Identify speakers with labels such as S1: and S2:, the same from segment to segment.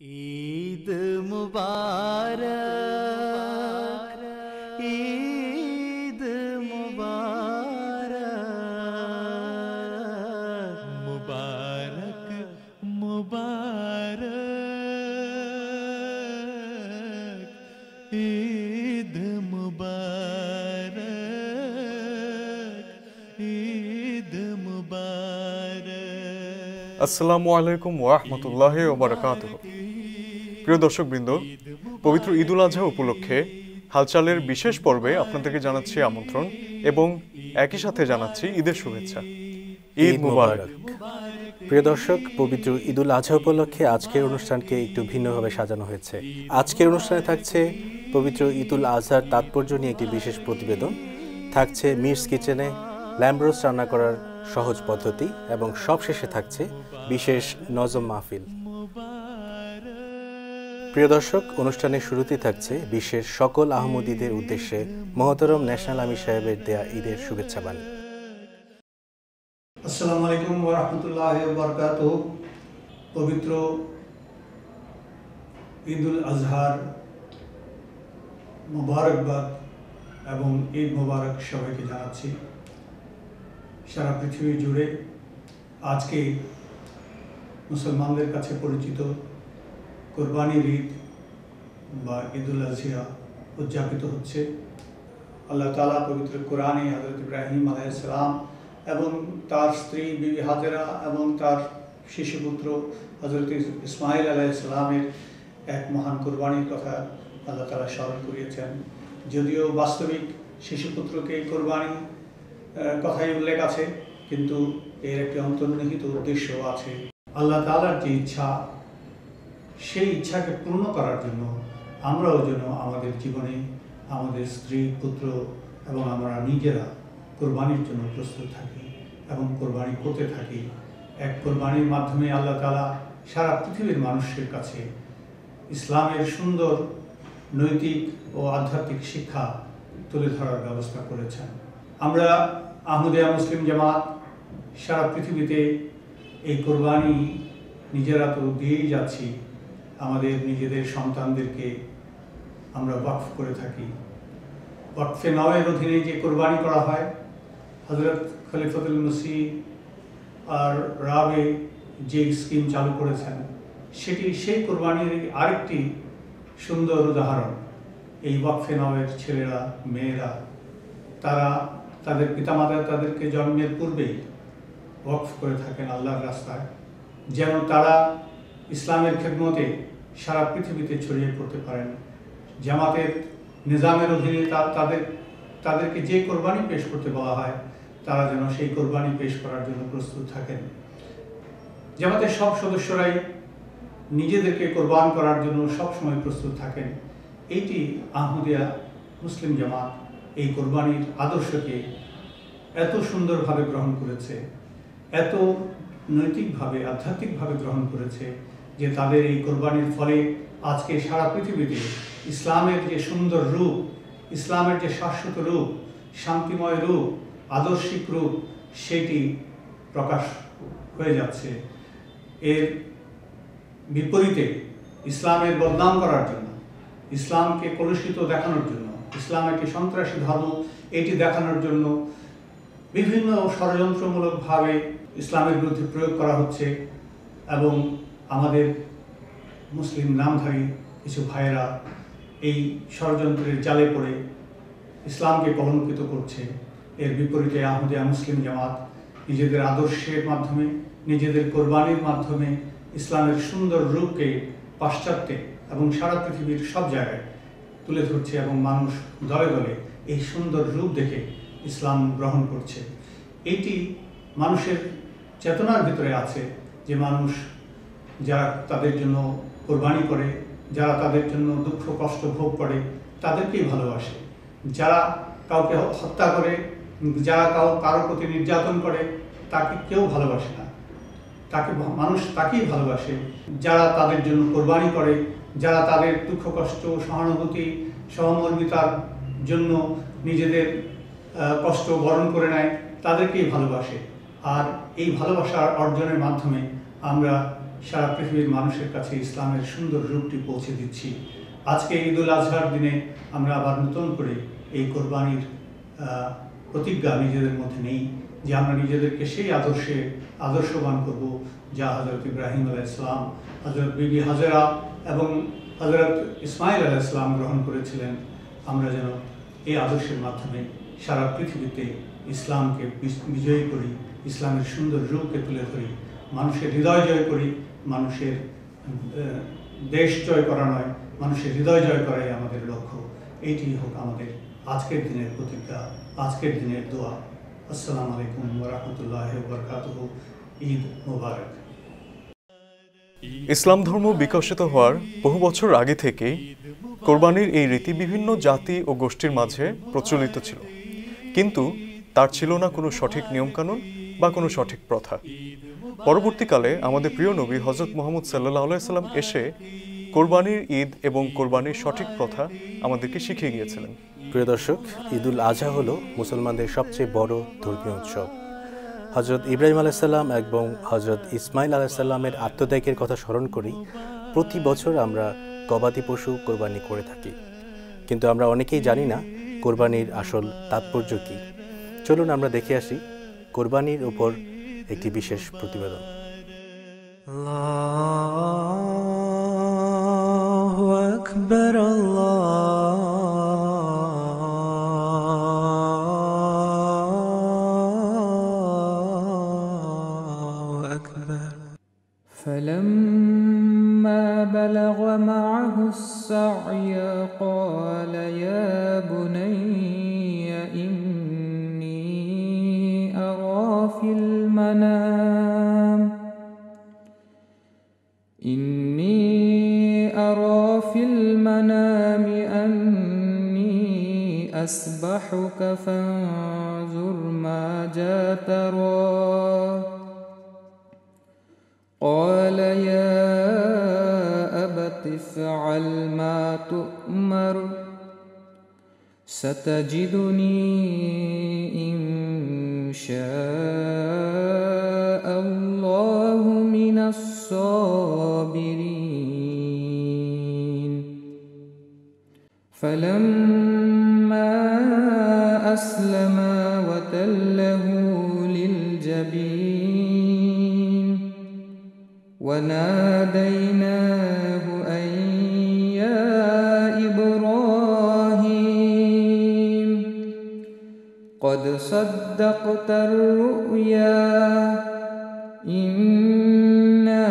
S1: عید مبارک
S2: عید مبارک
S1: مبارک مبارک عید مبارک عید
S3: مبارک السلام علیکم ورحمۃ اللہ وبرکاتہ প্রিয় দর্শকবৃন্দ পবিত্র ঈদুল আজহা উপলক্ষে হালচালের বিশেষ পর্বে আপনাদেরকে জানাচ্ছি আমন্ত্রণ এবং একই সাথে জানাচ্ছি ঈদের শুভেচ্ছা ঈদ মুবারক
S4: প্রিয় দর্শক পবিত্র ঈদুল আজহা উপলক্ষে আজকের অনুষ্ঠানকে একটু ভিন্নভাবে সাজানো হয়েছে আজকের অনুষ্ঠানে থাকছে পবিত্র ঈদুল আজহার তাৎপর্য নিয়ে একটি বিশেষ প্রতিবেদন থাকছে মিস কিচেনে ল্যাম্বরোস রান্না করার সহজ পদ্ধতি এবং সবশেষে থাকছে বিশেষ নজম মাহফিল প্রিয় দর্শক অনুষ্ঠানের শুরুতেই থাকছে বিশ্বের সকল আহমদীদের উদ্দেশ্যে মহতরম ন্যাশনাল আমি সাহেবের দেয়া ঈদের শুভেচ্ছা বাণী
S5: আসসালামু আলাইকুম ওয়া বারাকাতুহু পবিত্র ঈদুল আজহার মোবারকবাদ এবং ঈদ মোবারক সবাইকে জানাচ্ছি সারা পৃথিবী জুড়ে আজকে মুসলমানদের কাছে পরিচিত কোরবানির ঈদ বা ঈদুল আজিয়া উদযাপিত হচ্ছে আল্লাহ তালা পবিত্র কোরআনে হজরত ইব্রাহিম আলাইসালাম এবং তার স্ত্রী বিবি হাজেরা এবং তার শিশুপুত্র হজরত ইসমাইল আলাইসালামের এক মহান কোরবানির কথা আল্লাহ তালা স্মরণ করিয়েছেন যদিও বাস্তবিক শিশুপুত্রকে কোরবানি কথাই উল্লেখ আছে কিন্তু এর একটি অন্তর্নিহিত উদ্দেশ্য আছে আল্লাহ তালার যে ইচ্ছা সেই ইচ্ছাকে পূর্ণ করার জন্য আমরাও যেন আমাদের জীবনে আমাদের স্ত্রী পুত্র এবং আমরা নিজেরা কোরবানির জন্য প্রস্তুত থাকি এবং কোরবানি করতে থাকি এক কোরবানির মাধ্যমে আল্লাহ তালা সারা পৃথিবীর মানুষের কাছে ইসলামের সুন্দর নৈতিক ও আধ্যাত্মিক শিক্ষা তুলে ধরার ব্যবস্থা করেছেন আমরা আহমদিয়া মুসলিম জামাত সারা পৃথিবীতে এই কোরবানি নিজেরা তো দিয়েই যাচ্ছি আমাদের নিজেদের সন্তানদেরকে আমরা ওয়াকফ করে থাকি ওয়াকফে নওয়ের অধীনে যে কোরবানি করা হয় হজরত খলিফতুল মসি আর রাবে যে স্কিম চালু করেছেন সেটি সেই কোরবানির আরেকটি সুন্দর উদাহরণ এই ওয়াকফে নওয়ের ছেলেরা মেয়েরা তারা তাদের পিতামাতা তাদেরকে জন্মের পূর্বেই ওয়াকফ করে থাকেন আল্লাহর রাস্তায় যেন তারা ইসলামের খেদমতে সারা পৃথিবীতে ছড়িয়ে পড়তে পারেন জামাতের নিজামের অধীনে তাদের তাদেরকে যে কোরবানি পেশ করতে বলা হয় তারা যেন সেই কোরবানি পেশ করার জন্য প্রস্তুত থাকেন জামাতের সব সদস্যরাই নিজেদেরকে কোরবান করার জন্য সবসময় প্রস্তুত থাকেন এইটি আহমদিয়া মুসলিম জামাত এই কোরবানির আদর্শকে এত সুন্দরভাবে গ্রহণ করেছে এত নৈতিকভাবে আধ্যাত্মিকভাবে গ্রহণ করেছে যে তাদের এই কোরবানির ফলে আজকে সারা পৃথিবীতে ইসলামের যে সুন্দর রূপ ইসলামের যে শাশ্বত রূপ শান্তিময় রূপ আদর্শিক রূপ সেটি প্রকাশ হয়ে যাচ্ছে এর বিপরীতে ইসলামের বদনাম করার জন্য ইসলামকে কলুষিত দেখানোর জন্য ইসলাম একটি সন্ত্রাসী ধর্ম এটি দেখানোর জন্য বিভিন্ন ষড়যন্ত্রমূলকভাবে ইসলামের বিরুদ্ধে প্রয়োগ করা হচ্ছে এবং আমাদের মুসলিম নামধারী কিছু ভাইয়েরা এই ষড়যন্ত্রের জালে পড়ে ইসলামকে কলঙ্কিত করছে এর বিপরীতে আহমদিয়া মুসলিম জামাত নিজেদের আদর্শের মাধ্যমে নিজেদের কোরবানির মাধ্যমে ইসলামের সুন্দর রূপকে পাশ্চাত্যে এবং সারা পৃথিবীর সব জায়গায় তুলে ধরছে এবং মানুষ দলে দলে এই সুন্দর রূপ দেখে ইসলাম গ্রহণ করছে এটি মানুষের চেতনার ভিতরে আছে যে মানুষ যারা তাদের জন্য কোরবানি করে যারা তাদের জন্য দুঃখ কষ্ট ভোগ করে তাদেরকেই ভালোবাসে যারা কাউকে হত্যা করে যারা কাউ কারোর প্রতি নির্যাতন করে তাকে কেউ ভালোবাসে না তাকে মানুষ তাকেই ভালোবাসে যারা তাদের জন্য কোরবানি করে যারা তাদের দুঃখ কষ্ট সহানুভূতি সহমর্মিতার জন্য নিজেদের কষ্ট বরণ করে নেয় তাদেরকেই ভালোবাসে আর এই ভালোবাসার অর্জনের মাধ্যমে আমরা সারা পৃথিবীর মানুষের কাছে ইসলামের সুন্দর রূপটি পৌঁছে দিচ্ছি আজকে ঈদ উল আজহার দিনে আমরা আবার নতুন করে এই কোরবানির প্রতিজ্ঞা নিজেদের মধ্যে নেই যে আমরা নিজেদেরকে সেই আদর্শে আদর্শবান করব যা হজরত ইব্রাহিম আলাহ ইসলাম হজরত বিবি হাজরা এবং হজরত ইসমাইল আলাহ ইসলাম গ্রহণ করেছিলেন আমরা যেন এই আদর্শের মাধ্যমে সারা পৃথিবীতে ইসলামকে বিজয়ী করি ইসলামের সুন্দর রূপকে তুলে ধরি মানুষের হৃদয় জয় করি মানুষের দেশ জয় করা নয় মানুষের হৃদয় জয় করাই আমাদের লক্ষ্য এইটি হোক আমাদের আজকের দিনের প্রতিজ্ঞা আজকের দিনের দোয়া আসসালামু আলাইকুম ওরহমতুল্লাহ বরকাত ঈদ মুবারক
S3: ইসলাম ধর্ম বিকশিত হওয়ার বহু বছর আগে থেকেই কোরবানির এই রীতি বিভিন্ন জাতি ও গোষ্ঠীর মাঝে প্রচলিত ছিল কিন্তু তার ছিল না কোনো সঠিক নিয়মকানুন বা কোনো সঠিক প্রথা পরবর্তীকালে আমাদের প্রিয় নবী হজরত মোহাম্মদ সাল্লাহ সাল্লাম এসে কোরবানির ঈদ এবং কোরবানির সঠিক প্রথা আমাদেরকে শিখিয়ে গিয়েছিলেন প্রিয় দর্শক ঈদুল আজহা হলো মুসলমানদের
S4: সবচেয়ে বড় ধর্মীয় উৎসব হজরত ইব্রাহিম আলাইসাল্লাম এবং হজরত ইসমাইল আলাইসাল্লামের আত্মত্যাগের কথা স্মরণ করি প্রতি বছর আমরা গবাদি পশু কোরবানি করে থাকি কিন্তু আমরা অনেকেই জানি না কোরবানির আসল তাৎপর্য কী চলুন আমরা দেখে আসি কোরবানির উপর একটি বিশেষ প্রতিবেদন
S6: আল্লাহু আকবার আল্লাহু আকবার فلما بلغ معه السعي قال يا بني في المنام إني أرى في المنام أني أسبحك فانظر ما جاء ترى قال يا أبت افعل ما تؤمر ستجدني شاء الله من الصابرين فلما أسلما وتله للجبين وناديناه صدقت الرؤيا إنا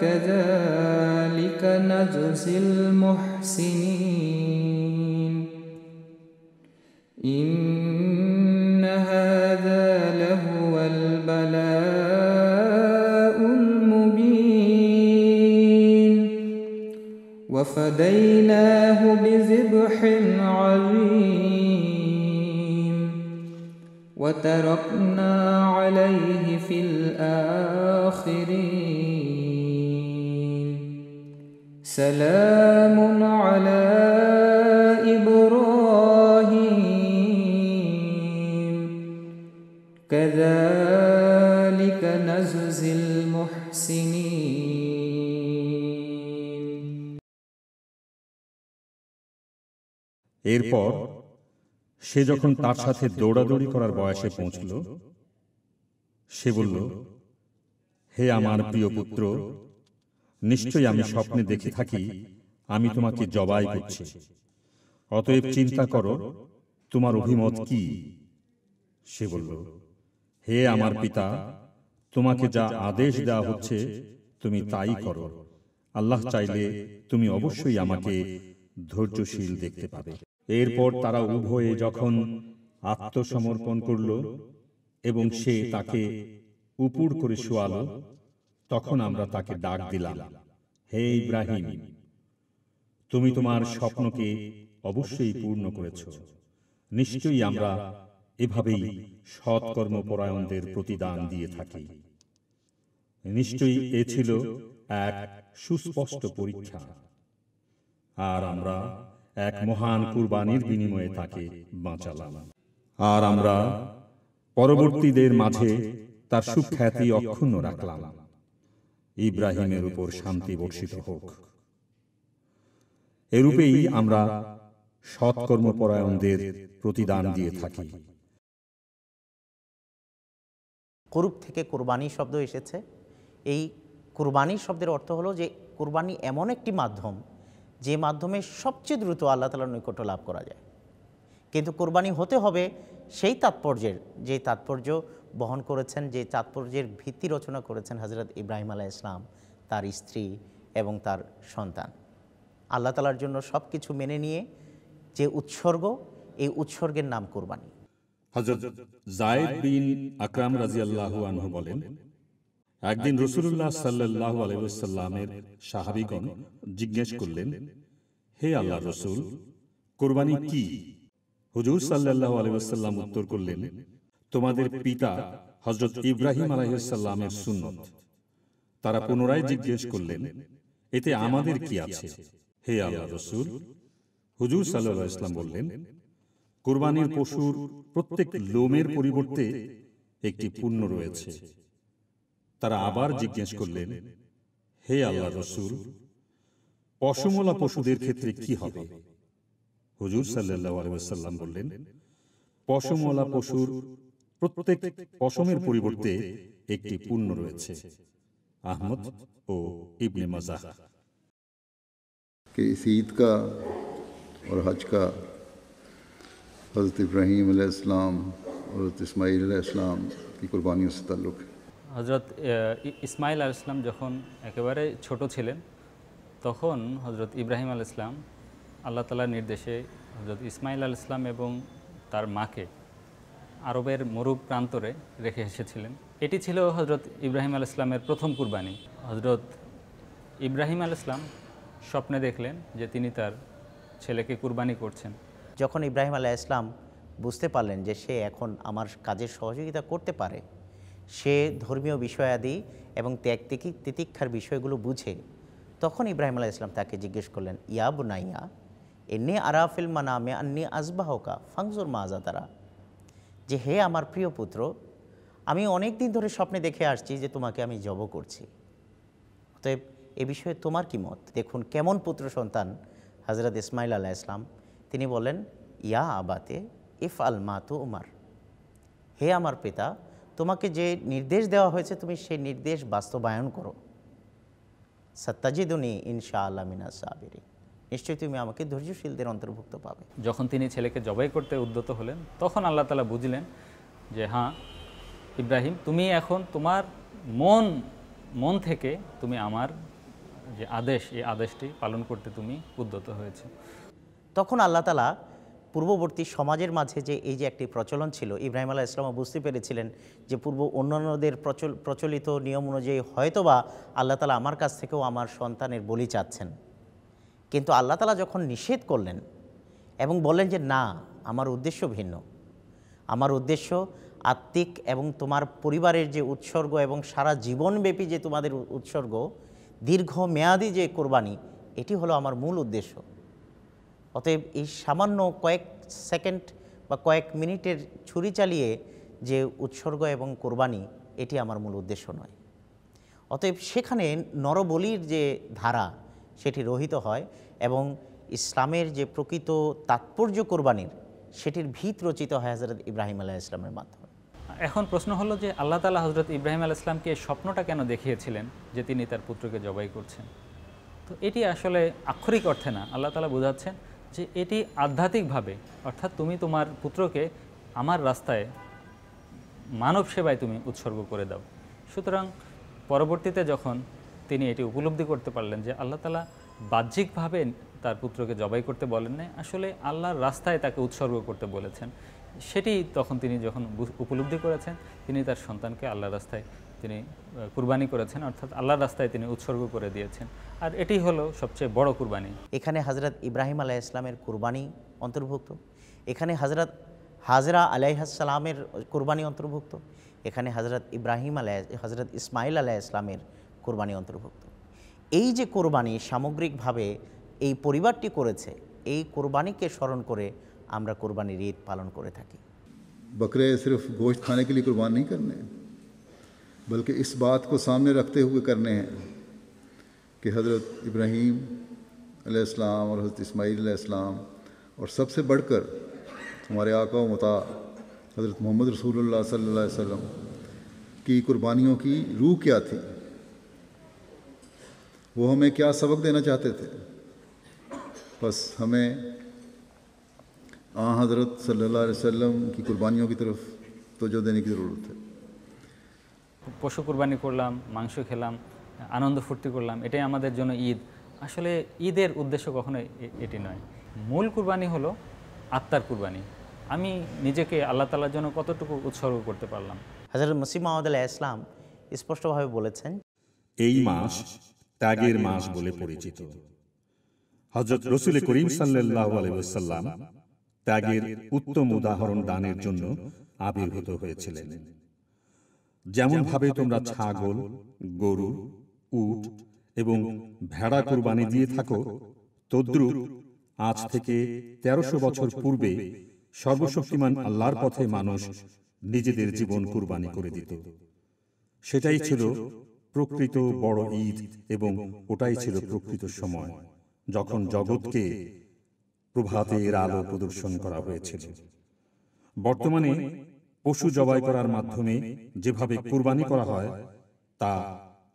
S6: كذلك نجزي المحسنين إن هذا لهو البلاء المبين وفديناه بذبح عظيم وتركنا عليه في الآخرين سلام على إبراهيم كذلك نجزي المحسنين
S7: এরপর সে যখন তার সাথে দৌড়াদৌড়ি করার বয়সে পৌঁছল সে বলল হে আমার প্রিয় পুত্র নিশ্চয়ই আমি স্বপ্নে দেখে থাকি আমি তোমাকে জবাই করছি অতএব চিন্তা করো তোমার অভিমত কি সে বলল হে আমার পিতা তোমাকে যা আদেশ দেওয়া হচ্ছে তুমি তাই করো আল্লাহ চাইলে তুমি অবশ্যই আমাকে ধৈর্যশীল দেখতে পাবে এরপর তারা উভয়ে যখন আত্মসমর্পণ করল এবং সে তাকে উপুর করে শোয়াল তখন আমরা তাকে ডাক দিলাম হে ইব্রাহিম তুমি তোমার স্বপ্নকে অবশ্যই পূর্ণ করেছ নিশ্চয়ই আমরা এভাবেই সৎকর্মপরায়ণদের প্রতিদান দিয়ে থাকি নিশ্চয়ই এ ছিল এক সুস্পষ্ট পরীক্ষা আর আমরা এক মহান কুরবানির বিনিময়ে তাকে বাঁচালাম আর আমরা পরবর্তীদের মাঝে তার সুখ্যাতি অক্ষুণ্ণ রাখলাম ইব্রাহিমের উপর শান্তি বর্ষিত হোক এরূপেই আমরা সৎকর্মপরায়ণদের প্রতিদান দিয়ে থাকি
S8: কুরুপ থেকে কুরবানি শব্দ এসেছে এই কুরবানি শব্দের অর্থ হলো যে কুরবানি এমন একটি মাধ্যম যে মাধ্যমে সবচেয়ে দ্রুত আল্লাহ তালার নৈকট্য লাভ করা যায় কিন্তু কোরবানি হতে হবে সেই তাৎপর্যের যে তাৎপর্য বহন করেছেন যে তাৎপর্যের ভিত্তি রচনা করেছেন হজরত ইব্রাহিম আলাহ ইসলাম তার স্ত্রী এবং তার সন্তান আল্লাহ তালার জন্য সব কিছু মেনে নিয়ে যে উৎসর্গ এই উৎসর্গের নাম কোরবানি
S7: বলেন একদিন রসুল্লাহ সাল্লাহ আলাইসাল্লামের সাহাবিগণ জিজ্ঞেস করলেন হে আল্লাহ রসুল কোরবানি কি হুজুর সাল্লাহ আলাইসাল্লাম উত্তর করলেন তোমাদের পিতা হজরত ইব্রাহিম আলাইসাল্লামের সুন্নত তারা পুনরায় জিজ্ঞেস করলেন এতে আমাদের কি আছে হে আল্লাহ রসুল হুজুর সাল্লাহ ইসলাম বললেন কোরবানির পশুর প্রত্যেক লোমের পরিবর্তে একটি পুণ্য রয়েছে তারা আবার জিজ্ঞেস করলেন হে আল্লাহ রসুল পশুমলা পশুদের ক্ষেত্রে কি হবে হুজুর সাল্লাহ বললেন পশুমলা পশুর প্রত্যেক পশমের পরিবর্তে একটি পূর্ণ রয়েছে আহমদ ও ইবনে মাজাহ
S9: কে इस ईद का और हज का हज़रत इब्राहीम और हज़रत इसमाईल की कुर्बानियों से ताल्लुक़
S10: হজরত ইসমাইল আল ইসলাম যখন একেবারে ছোট ছিলেন তখন হজরত ইব্রাহিম আল ইসলাম আল্লাহ তালার নির্দেশে হজরত ইসমাইল আল ইসলাম এবং তার মাকে আরবের মরু প্রান্তরে রেখে এসেছিলেন এটি ছিল হজরত ইব্রাহিম আল ইসলামের প্রথম কুরবানি হজরত ইব্রাহিম আল ইসলাম স্বপ্নে দেখলেন যে তিনি তার ছেলেকে কুরবানি করছেন যখন ইব্রাহিম আলাহ ইসলাম বুঝতে পারলেন যে সে এখন আমার
S8: কাজের সহযোগিতা করতে পারে সে ধর্মীয় বিষয়াদি এবং ত্যাগ তিতিক্ষার বিষয়গুলো বুঝে তখন ইব্রাহিম আলাহ ইসলাম তাকে জিজ্ঞেস করলেন ইয়া বুনাইয়া এনে আরাফিল মানামে আন্নি আজবাহকা ফাংজুর মাজা তারা যে হে আমার প্রিয় পুত্র আমি অনেক দিন ধরে স্বপ্নে দেখে আসছি যে তোমাকে আমি জব করছি অতএব এ বিষয়ে তোমার কি মত দেখুন কেমন পুত্র সন্তান হজরত ইসমাইল আল্লাহ ইসলাম তিনি বলেন ইয়া আবাতে ইফ আল মাতু উমার হে আমার পিতা তোমাকে যে নির্দেশ দেওয়া হয়েছে তুমি সেই নির্দেশ বাস্তবায়ন করো সত্তাজিদুনি ইনশা আল্লাহ মিনা সাবিরি নিশ্চয়ই তুমি আমাকে
S10: ধৈর্যশীলদের অন্তর্ভুক্ত পাবে যখন তিনি ছেলেকে জবাই করতে উদ্যত হলেন তখন আল্লাহ তালা বুঝলেন যে হ্যাঁ ইব্রাহিম তুমি এখন তোমার মন মন থেকে তুমি আমার যে আদেশ এই আদেশটি পালন করতে তুমি উদ্যত হয়েছে
S8: তখন আল্লাহ তালা পূর্ববর্তী সমাজের মাঝে যে এই যে একটি প্রচলন ছিল ইব্রাহিম আলাহ ইসলামও বুঝতে পেরেছিলেন যে পূর্ব অন্যান্যদের প্রচল প্রচলিত নিয়ম অনুযায়ী হয়তোবা আল্লাহ তালা আমার কাছ থেকেও আমার সন্তানের বলি চাচ্ছেন কিন্তু আল্লাহ তালা যখন নিষেধ করলেন এবং বললেন যে না আমার উদ্দেশ্য ভিন্ন আমার উদ্দেশ্য আত্মিক এবং তোমার পরিবারের যে উৎসর্গ এবং সারা জীবনব্যাপী যে তোমাদের উৎসর্গ দীর্ঘ মেয়াদি যে কোরবানি এটি হলো আমার মূল উদ্দেশ্য অতএব এই সামান্য কয়েক সেকেন্ড বা কয়েক মিনিটের ছুরি চালিয়ে যে উৎসর্গ এবং কোরবানি এটি আমার মূল উদ্দেশ্য নয় অতএব সেখানে নরবলির যে ধারা সেটি রহিত হয় এবং ইসলামের যে প্রকৃত তাৎপর্য কোরবানির সেটির ভিত রচিত হয় হজরত ইব্রাহিম আলাহ ইসলামের মাধ্যমে
S10: এখন প্রশ্ন হলো যে আল্লাহ তালা হজরত ইব্রাহিম আল ইসলামকে স্বপ্নটা কেন দেখিয়েছিলেন যে তিনি তার পুত্রকে জবাই করছেন তো এটি আসলে আক্ষরিক অর্থে না আল্লাহ তালা বোঝাচ্ছেন যে এটি আধ্যাত্মিকভাবে অর্থাৎ তুমি তোমার পুত্রকে আমার রাস্তায় মানব সেবায় তুমি উৎসর্গ করে দাও সুতরাং পরবর্তীতে যখন তিনি এটি উপলব্ধি করতে পারলেন যে আল্লাহ তালা বাহ্যিকভাবে তার পুত্রকে জবাই করতে বলেন না আসলে আল্লাহর রাস্তায় তাকে উৎসর্গ করতে বলেছেন সেটি তখন তিনি যখন উপলব্ধি করেছেন তিনি তার সন্তানকে আল্লাহর রাস্তায় তিনি কুরবানি করেছেন অর্থাৎ আল্লাহর রাস্তায় তিনি উৎসর্গ করে দিয়েছেন আর এটি হলো সবচেয়ে বড় কুরবানি এখানে হজরত ইব্রাহিম আলাহ
S8: ইসলামের কুরবানি অন্তর্ভুক্ত এখানে হজরত হাজরা আলাইহাসালামের কুরবানি অন্তর্ভুক্ত এখানে হজরত ইব্রাহিম আলাহ হজরত ইসমাইল আলাহ ইসলামের কোরবানি অন্তর্ভুক্ত এই যে কোরবানি সামগ্রিকভাবে এই পরিবারটি করেছে এই কোরবানিকে স্মরণ করে আমরা কোরবানির ঈদ পালন করে থাকি
S9: বকরে সিফ গোশত খানে কুরবানি করেন بلکہ اس بات کو سامنے رکھتے ہوئے کرنے ہیں کہ حضرت ابراہیم علیہ السلام اور حضرت اسماعیل علیہ السلام اور سب سے بڑھ کر ہمارے آقا و مطاع حضرت محمد رسول اللہ صلی اللہ علیہ وسلم کی قربانیوں کی روح کیا تھی وہ ہمیں کیا سبق دینا چاہتے تھے بس ہمیں آ حضرت صلی اللہ علیہ وسلم کی قربانیوں کی طرف توجہ دینے کی ضرورت ہے
S10: পশু কোরবানি করলাম মাংস খেলাম আনন্দ ফুর্তি করলাম এটাই আমাদের জন্য ঈদ আসলে ঈদের উদ্দেশ্য কখনো এটি নয় মূল কুরবানি হলো আত্মার কুরবানি আমি নিজেকে আল্লাহ তালার জন্য কতটুকু উৎসর্গ করতে পারলাম হাজার মসিম ইসলাম স্পষ্টভাবে বলেছেন
S7: এই মাস ত্যাগের মাস বলে পরিচিত হজরত রসুল করিম সাল্লাহ ত্যাগের উত্তম উদাহরণ দানের জন্য আবির্ভূত হয়েছিলেন যেমনভাবে তোমরা ছাগল গরু উট এবং ভেড়া কোরবানি দিয়ে থাকো তদ্রুপ আজ থেকে তেরোশো বছর পূর্বে সর্বশক্তিমান আল্লাহর পথে মানুষ নিজেদের জীবন কুরবানি করে দিত
S9: সেটাই ছিল প্রকৃত বড়
S7: ঈদ এবং ওটাই ছিল প্রকৃত সময় যখন জগৎকে প্রভাতে আলো প্রদর্শন করা হয়েছিল বর্তমানে পশু জবাই করার মাধ্যমে যেভাবে কুরবানি করা হয় তা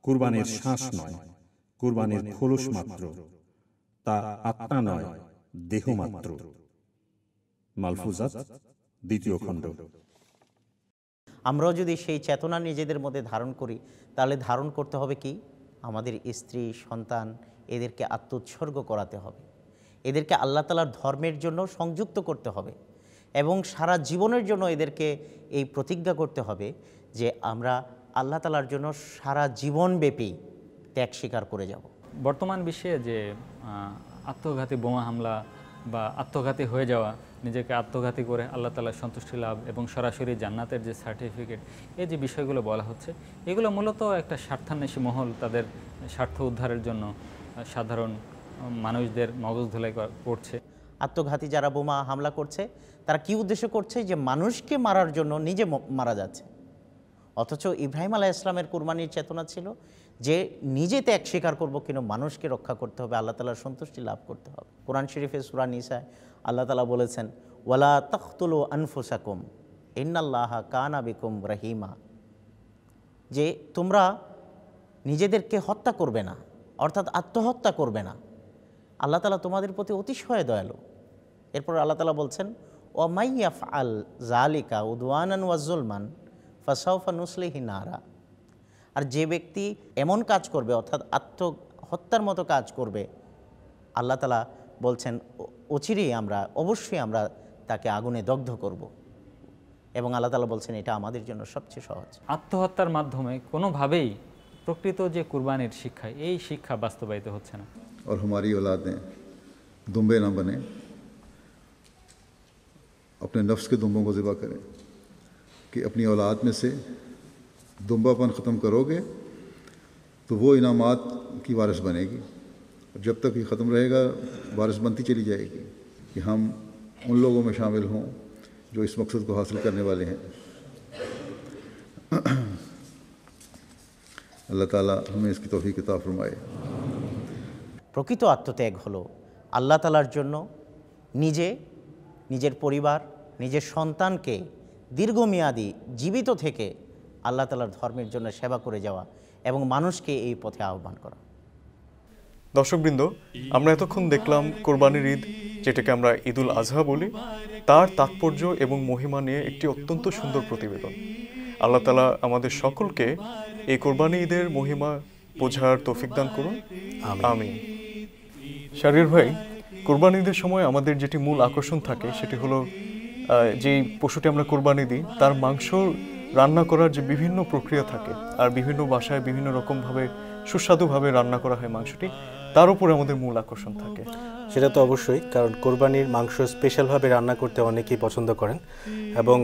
S7: কুরবানির শ্বাস নয় কুরবানির খোলস মাত্র তা আত্মা নয় দেহ মাত্র মালফুজাত দ্বিতীয় খণ্ড
S8: আমরাও যদি সেই চেতনা নিজেদের মধ্যে ধারণ করি তাহলে ধারণ করতে হবে কি আমাদের স্ত্রী সন্তান এদেরকে আত্মোৎসর্গ করাতে হবে এদেরকে আল্লাহ তালার ধর্মের জন্য সংযুক্ত করতে হবে এবং সারা জীবনের জন্য এদেরকে এই প্রতিজ্ঞা করতে হবে যে আমরা আল্লাহ তালার জন্য সারা জীবনব্যাপী
S10: ত্যাগ স্বীকার করে যাব বর্তমান বিশ্বে যে আত্মঘাতী বোমা হামলা বা আত্মঘাতী হয়ে যাওয়া নিজেকে আত্মঘাতী করে আল্লাহ তালার সন্তুষ্টি লাভ এবং সরাসরি জান্নাতের যে সার্টিফিকেট এই যে বিষয়গুলো বলা হচ্ছে এগুলো মূলত একটা স্বার্থান্বেষী মহল তাদের স্বার্থ উদ্ধারের জন্য সাধারণ মানুষদের মগজ ধুলাই করছে
S8: আত্মঘাতী যারা বোমা হামলা করছে তারা কি উদ্দেশ্য করছে যে মানুষকে মারার জন্য নিজে মারা যাচ্ছে অথচ ইব্রাহিম আলাহ ইসলামের কুরবানির চেতনা ছিল যে নিজে ত্যাগ স্বীকার করব কিন্তু মানুষকে রক্ষা করতে হবে আল্লাহ তালার সন্তুষ্টি লাভ করতে হবে কোরআন শরীফে সুরা নিসায় আল্লাহ তালা বলেছেন ওয়ালা তখতুল আনফুসাকুম ইন্নাল্লাহ কানা বিকুম রহিমা যে তোমরা নিজেদেরকে হত্যা করবে না অর্থাৎ আত্মহত্যা করবে না আল্লাহ তালা তোমাদের প্রতি অতিশয় দয়ালু এরপর আল্লাহ তালা বলছেন ওমাইয়াফ আল জালিকা উদওয়ানান ওয়াজুলমান ফাসাউফা নুসলিহি নারা আর যে ব্যক্তি এমন কাজ করবে অর্থাৎ আত্মহত্যার মতো কাজ করবে আল্লাহ তালা বলছেন অচিরেই আমরা অবশ্যই আমরা তাকে আগুনে দগ্ধ করব। এবং আল্লাহ তালা বলছেন
S10: এটা আমাদের জন্য সবচেয়ে সহজ আত্মহত্যার মাধ্যমে কোনোভাবেই প্রকৃত যে কুরবানির শিক্ষা এই শিক্ষা বাস্তবায়িত হচ্ছে না
S9: और اپنے نفس کے دمبوں کو ذبح کریں کہ اپنی اولاد میں سے دمبا پن ختم کرو گے تو وہ انعامات کی وارث بنے گی اور جب تک یہ ختم رہے گا وارث بنتی چلی جائے گی کہ ہم ان لوگوں میں شامل ہوں جو اس مقصد کو حاصل کرنے والے ہیں اللہ تعالیٰ ہمیں اس کی توفیق فرمائے تعفرمائے
S8: پرکتو آتگ ہو جنوں نیجے নিজের পরিবার নিজের সন্তানকে দীর্ঘমেয়াদী জীবিত থেকে আল্লাহ তালার ধর্মের জন্য সেবা করে যাওয়া এবং মানুষকে এই পথে আহ্বান করা
S3: দর্শকবৃন্দ আমরা এতক্ষণ দেখলাম কোরবানির ঈদ যেটাকে আমরা ঈদুল আজহা বলি তার তাৎপর্য এবং মহিমা নিয়ে একটি অত্যন্ত সুন্দর প্রতিবেদন আল্লাহ তালা আমাদের সকলকে এই কোরবানি ঈদের মহিমা বোঝার তৌফিক দান করুন আমি শারীর ভাই কোরবানি ঈদের সময় আমাদের যেটি মূল আকর্ষণ থাকে সেটি হলো যে পশুটি আমরা কোরবানি দিই তার মাংস রান্না করার যে বিভিন্ন প্রক্রিয়া থাকে আর বিভিন্ন বাসায় বিভিন্ন রকমভাবে সুস্বাদুভাবে রান্না করা হয় মাংসটি তার উপরে আমাদের মূল আকর্ষণ থাকে
S4: সেটা তো অবশ্যই কারণ কোরবানির মাংস স্পেশালভাবে রান্না করতে অনেকেই পছন্দ করেন এবং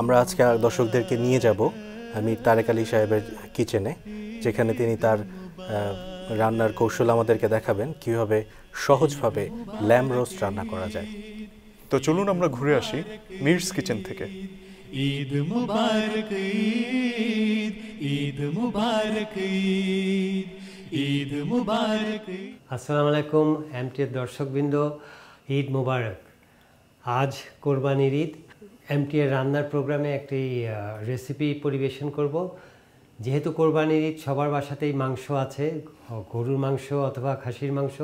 S4: আমরা আজকে দর্শকদেরকে নিয়ে যাব আমি তারেক আলী সাহেবের কিচেনে যেখানে তিনি তার রান্নার কৌশল আমাদেরকে দেখাবেন কীভাবে সহজভাবে ল্যাম রোস্ট রান্না
S3: করা যায় তো চলুন আমরা ঘুরে আসি মির্স কিচেন থেকে
S5: ঈদ
S1: মুবারক ঈদ
S11: ঈদ মুবারক ঈদ মুবারক আসসালামু আলাইকুম এমটির দর্শকবৃন্দ ঈদ মুবারক আজ কোরবানির ঈদ এর রান্নার প্রোগ্রামে একটি রেসিপি পরিবেশন করব যেহেতু কোরবানির ঈদ সবার বাসাতেই মাংস আছে গরুর মাংস অথবা খাসির মাংস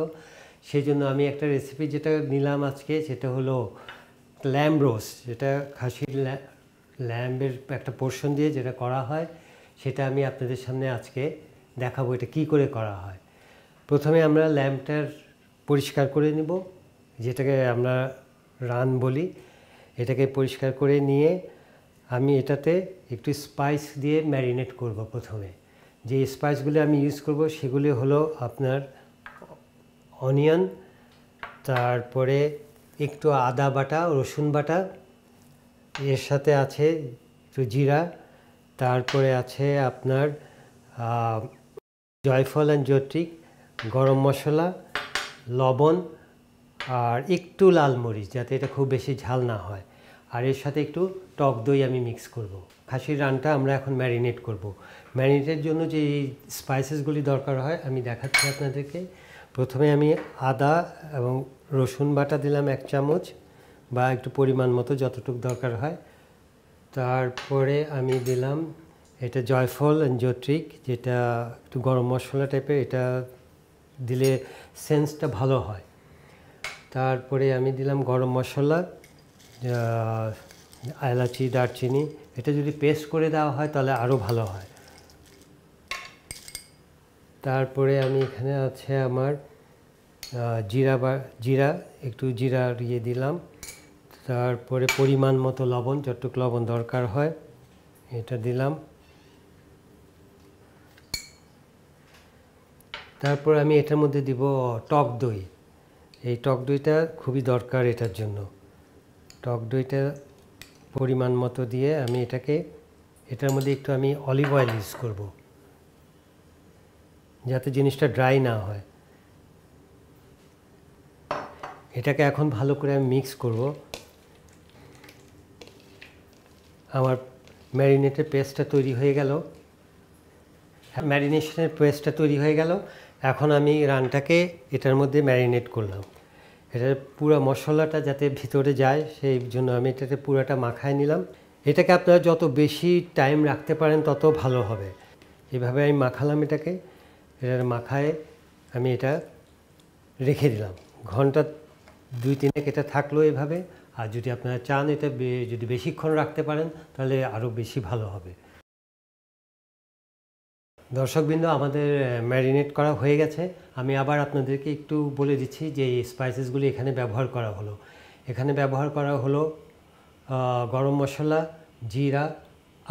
S11: সেই জন্য আমি একটা রেসিপি যেটা নিলাম আজকে সেটা হলো ল্যাম্ব রোস্ট যেটা খাসির ল্যাম্বের একটা পোর্শন দিয়ে যেটা করা হয় সেটা আমি আপনাদের সামনে আজকে দেখাবো এটা কি করে করা হয় প্রথমে আমরা ল্যাম্পটার পরিষ্কার করে নিব যেটাকে আমরা রান বলি এটাকে পরিষ্কার করে নিয়ে আমি এটাতে একটু স্পাইস দিয়ে ম্যারিনেট করব প্রথমে যে স্পাইসগুলো আমি ইউজ করব সেগুলি হলো আপনার অনিয়ন তারপরে একটু আদা বাটা রসুন বাটা এর সাথে আছে একটু জিরা তারপরে আছে আপনার জয়ফল অ্যান্ড জট্রিক গরম মশলা লবণ আর একটু লাল মরিচ যাতে এটা খুব বেশি ঝাল না হয় আর এর সাথে একটু টক দই আমি মিক্স করব। খাসির রানটা আমরা এখন ম্যারিনেট করব। ম্যারিনেটের জন্য যে স্পাইসেসগুলি দরকার হয় আমি দেখাচ্ছি আপনাদেরকে প্রথমে আমি আদা এবং রসুন বাটা দিলাম এক চামচ বা একটু পরিমাণ মতো যতটুকু দরকার হয় তারপরে আমি দিলাম এটা জয়ফল জট্রিক যেটা একটু গরম মশলা টাইপের এটা দিলে সেন্সটা ভালো হয় তারপরে আমি দিলাম গরম মশলা এলাচি দারচিনি এটা যদি পেস্ট করে দেওয়া হয় তাহলে আরও ভালো হয় তারপরে আমি এখানে আছে আমার জিরা বা জিরা একটু জিরা ইয়ে দিলাম তারপরে পরিমাণ মতো লবণ যতটুক লবণ দরকার হয় এটা দিলাম তারপর আমি এটার মধ্যে দিব টক দই এই টক দইটা খুবই দরকার এটার জন্য টক দইটা পরিমাণ মতো দিয়ে আমি এটাকে এটার মধ্যে একটু আমি অলিভ অয়েল ইউজ করব যাতে জিনিসটা ড্রাই না হয় এটাকে এখন ভালো করে আমি মিক্স করব আমার ম্যারিনেটের পেস্টটা তৈরি হয়ে গেল ম্যারিনেশনের পেস্টটা তৈরি হয়ে গেল এখন আমি রানটাকে এটার মধ্যে ম্যারিনেট করলাম এটার পুরো মশলাটা যাতে ভিতরে যায় সেই জন্য আমি এটাতে পুরোটা মাখায় নিলাম এটাকে আপনারা যত বেশি টাইম রাখতে পারেন তত ভালো হবে এভাবে আমি মাখালাম এটাকে এটার মাখায় আমি এটা রেখে দিলাম ঘন্টা দুই তিন এক এটা থাকলো এভাবে আর যদি আপনারা চান এটা যদি বেশিক্ষণ রাখতে পারেন তাহলে আরও বেশি ভালো হবে দর্শকবৃন্দ আমাদের ম্যারিনেট করা হয়ে গেছে আমি আবার আপনাদেরকে একটু বলে দিচ্ছি যে এই স্পাইসেসগুলি এখানে ব্যবহার করা হলো এখানে ব্যবহার করা হলো গরম মশলা জিরা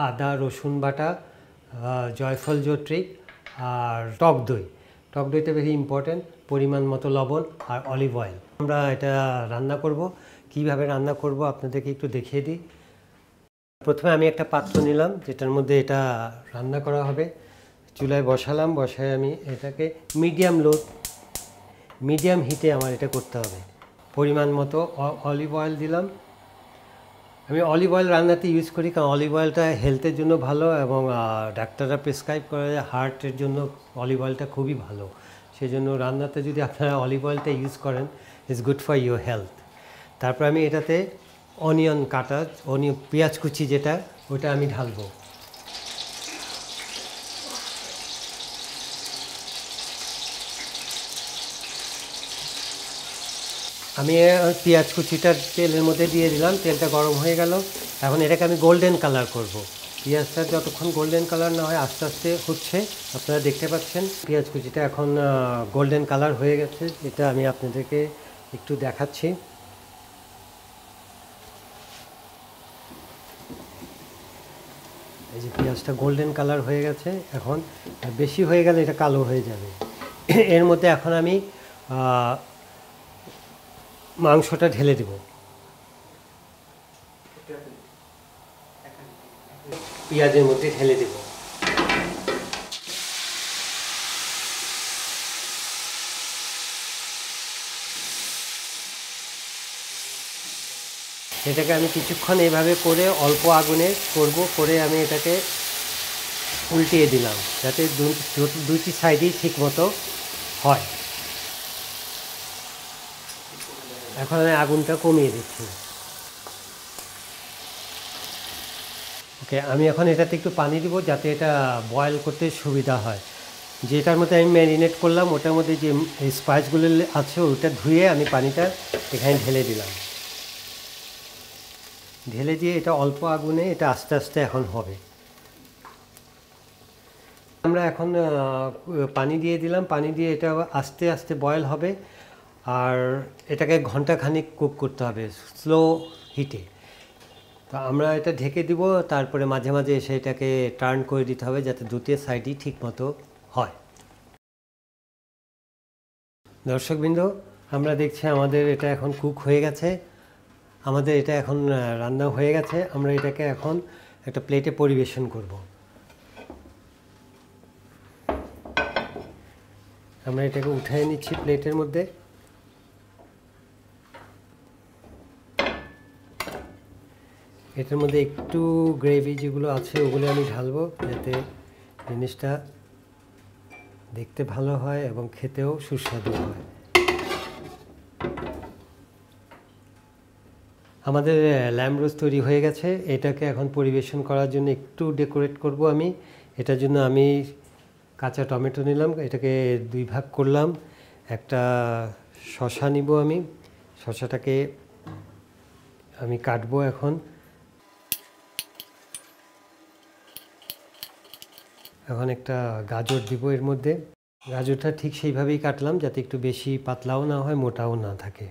S11: আদা রসুন বাটা জয়ফল জট্রিক আর টক দই টক দইটা ভেরি ইম্পর্ট্যান্ট পরিমাণ মতো লবণ আর অলিভ অয়েল আমরা এটা রান্না করব কিভাবে রান্না করব আপনাদেরকে একটু দেখিয়ে দিই প্রথমে আমি একটা পাত্র নিলাম যেটার মধ্যে এটা রান্না করা হবে চুলায় বসালাম বসায় আমি এটাকে মিডিয়াম লো মিডিয়াম হিটে আমার এটা করতে হবে পরিমাণ মতো অলিভ অয়েল দিলাম আমি অলিভ অয়েল রান্নাতে ইউজ করি কারণ অলিভ অয়েলটা হেলথের জন্য ভালো এবং ডাক্তাররা প্রেসক্রাইব করে হার্টের জন্য অলিভ অয়েলটা খুবই ভালো সেই জন্য রান্নাতে যদি আপনারা অলিভ অয়েলটা ইউজ করেন is good for your health তারপর আমি এটাতে অনিয়ন কাটা অনিয়ন পেঁয়াজ কুচি যেটা ওটা আমি ঢালবো আমি পেঁয়াজ কুচিটা তেলের মধ্যে দিয়ে দিলাম তেলটা গরম হয়ে গেল এখন এটাকে আমি গোল্ডেন কালার করব। পেঁয়াজটা যতক্ষণ গোল্ডেন কালার না হয় আস্তে আস্তে হচ্ছে আপনারা দেখতে পাচ্ছেন পেঁয়াজ কুচিটা এখন গোল্ডেন কালার হয়ে গেছে এটা আমি আপনাদেরকে একটু দেখাচ্ছি এই যে পেঁয়াজটা গোল্ডেন কালার হয়ে গেছে এখন বেশি হয়ে গেলে এটা কালো হয়ে যাবে এর মধ্যে এখন আমি মাংসটা ঢেলে দেব পেঁয়াজের মধ্যে ঢেলে দেবো এটাকে আমি কিছুক্ষণ এভাবে করে অল্প আগুনে করব করে আমি এটাকে উল্টিয়ে দিলাম যাতে দুটি সাইডেই ঠিকমতো হয় এখন আমি আগুনটা কমিয়ে দিচ্ছি ওকে আমি এখন এটাতে একটু পানি দিব যাতে এটা বয়েল করতে সুবিধা হয় যেটার মধ্যে আমি ম্যারিনেট করলাম ওটার মধ্যে যে স্পাইসগুলো আছে ওটা ধুয়ে আমি পানিটা এখানে ঢেলে দিলাম ঢেলে দিয়ে এটা অল্প আগুনে এটা আস্তে আস্তে এখন হবে আমরা এখন পানি দিয়ে দিলাম পানি দিয়ে এটা আস্তে আস্তে বয়েল হবে আর এটাকে ঘন্টাখানিক কুক করতে হবে স্লো হিটে তো আমরা এটা ঢেকে দিব তারপরে মাঝে মাঝে এসে এটাকে টার্ন করে দিতে হবে যাতে দুটি সাইডই ঠিকমতো হয় দর্শকবৃন্দ আমরা দেখছি আমাদের এটা এখন কুক হয়ে গেছে আমাদের এটা এখন রান্না হয়ে গেছে আমরা এটাকে এখন একটা প্লেটে পরিবেশন করব আমরা এটাকে উঠিয়ে নিচ্ছি প্লেটের মধ্যে এটার মধ্যে একটু গ্রেভি যেগুলো আছে ওগুলো আমি ঢালবো যাতে জিনিসটা দেখতে ভালো হয় এবং খেতেও সুস্বাদু হয় আমাদের ল্যাম্প রোজ তৈরি হয়ে গেছে এটাকে এখন পরিবেশন করার জন্য একটু ডেকোরেট করব আমি এটার জন্য আমি কাঁচা টমেটো নিলাম এটাকে দুই ভাগ করলাম একটা শশা নিব আমি শশাটাকে আমি কাটবো এখন এখন একটা গাজর দিব এর মধ্যে গাজরটা ঠিক সেইভাবেই কাটলাম যাতে একটু বেশি পাতলাও না হয় মোটাও না থাকে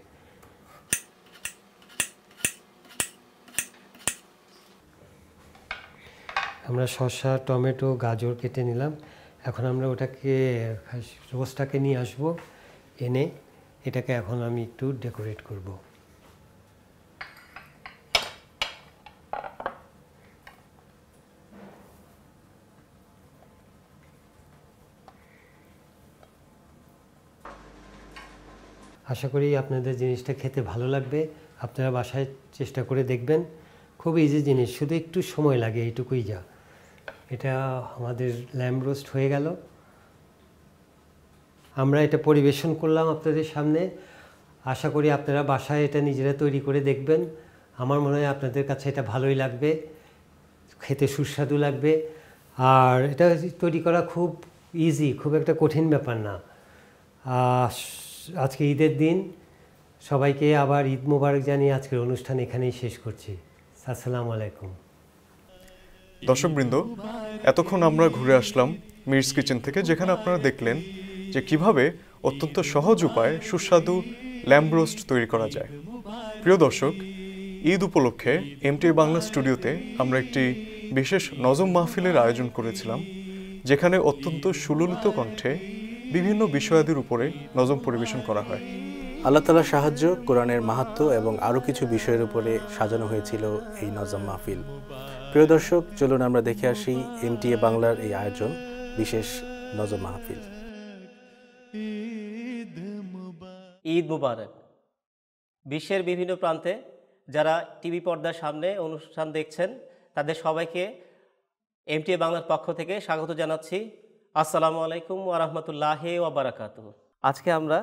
S11: আমরা শসা টমেটো গাজর কেটে নিলাম এখন আমরা ওটাকে রোস্টটাকে নিয়ে আসব এনে এটাকে এখন আমি একটু ডেকোরেট করব আশা করি আপনাদের জিনিসটা খেতে ভালো লাগবে আপনারা বাসায় চেষ্টা করে দেখবেন খুব ইজি জিনিস শুধু একটু সময় লাগে এইটুকুই যা এটা আমাদের ল্যাম্ব রোস্ট হয়ে গেল আমরা এটা পরিবেশন করলাম আপনাদের সামনে আশা করি আপনারা বাসায় এটা নিজেরা তৈরি করে দেখবেন আমার মনে হয় আপনাদের কাছে এটা ভালোই লাগবে খেতে সুস্বাদু লাগবে আর এটা তৈরি করা খুব ইজি খুব একটা কঠিন ব্যাপার না আজকে ঈদের দিন সবাইকে আবার ঈদ মোবারক জানিয়ে আজকের অনুষ্ঠান এখানেই শেষ করছি আসসালামু আলাইকুম
S3: দর্শকবৃন্দ এতক্ষণ আমরা ঘুরে আসলাম মির্স কিচেন থেকে যেখানে আপনারা দেখলেন যে কিভাবে অত্যন্ত সহজ উপায়ে সুস্বাদু ল্যাম্ব রোস্ট তৈরি করা যায় প্রিয় দর্শক ঈদ উপলক্ষে এমটি বাংলা স্টুডিওতে আমরা একটি বিশেষ নজম মাহফিলের আয়োজন করেছিলাম যেখানে অত্যন্ত সুললিত কণ্ঠে বিভিন্ন বিষয়াদির উপরে নজম পরিবেশন করা হয় আল্লাহ তালার সাহায্য কোরআনের মাহাত্ম
S4: এবং আরও কিছু বিষয়ের উপরে সাজানো হয়েছিল এই নজম মাহফিল প্রিয় দর্শক চলুন আমরা দেখে আসি এমটিএ বাংলার এই আয়োজন বিশেষ নজর মাহফিল
S12: ঈদ মুবারক বিশ্বের বিভিন্ন প্রান্তে যারা টিভি পর্দার সামনে অনুষ্ঠান দেখছেন তাদের সবাইকে এমটিএ বাংলার পক্ষ থেকে স্বাগত জানাচ্ছি আসসালামু আলাইকুম ওরহমতুল্লাহ ওবরাকাত আজকে আমরা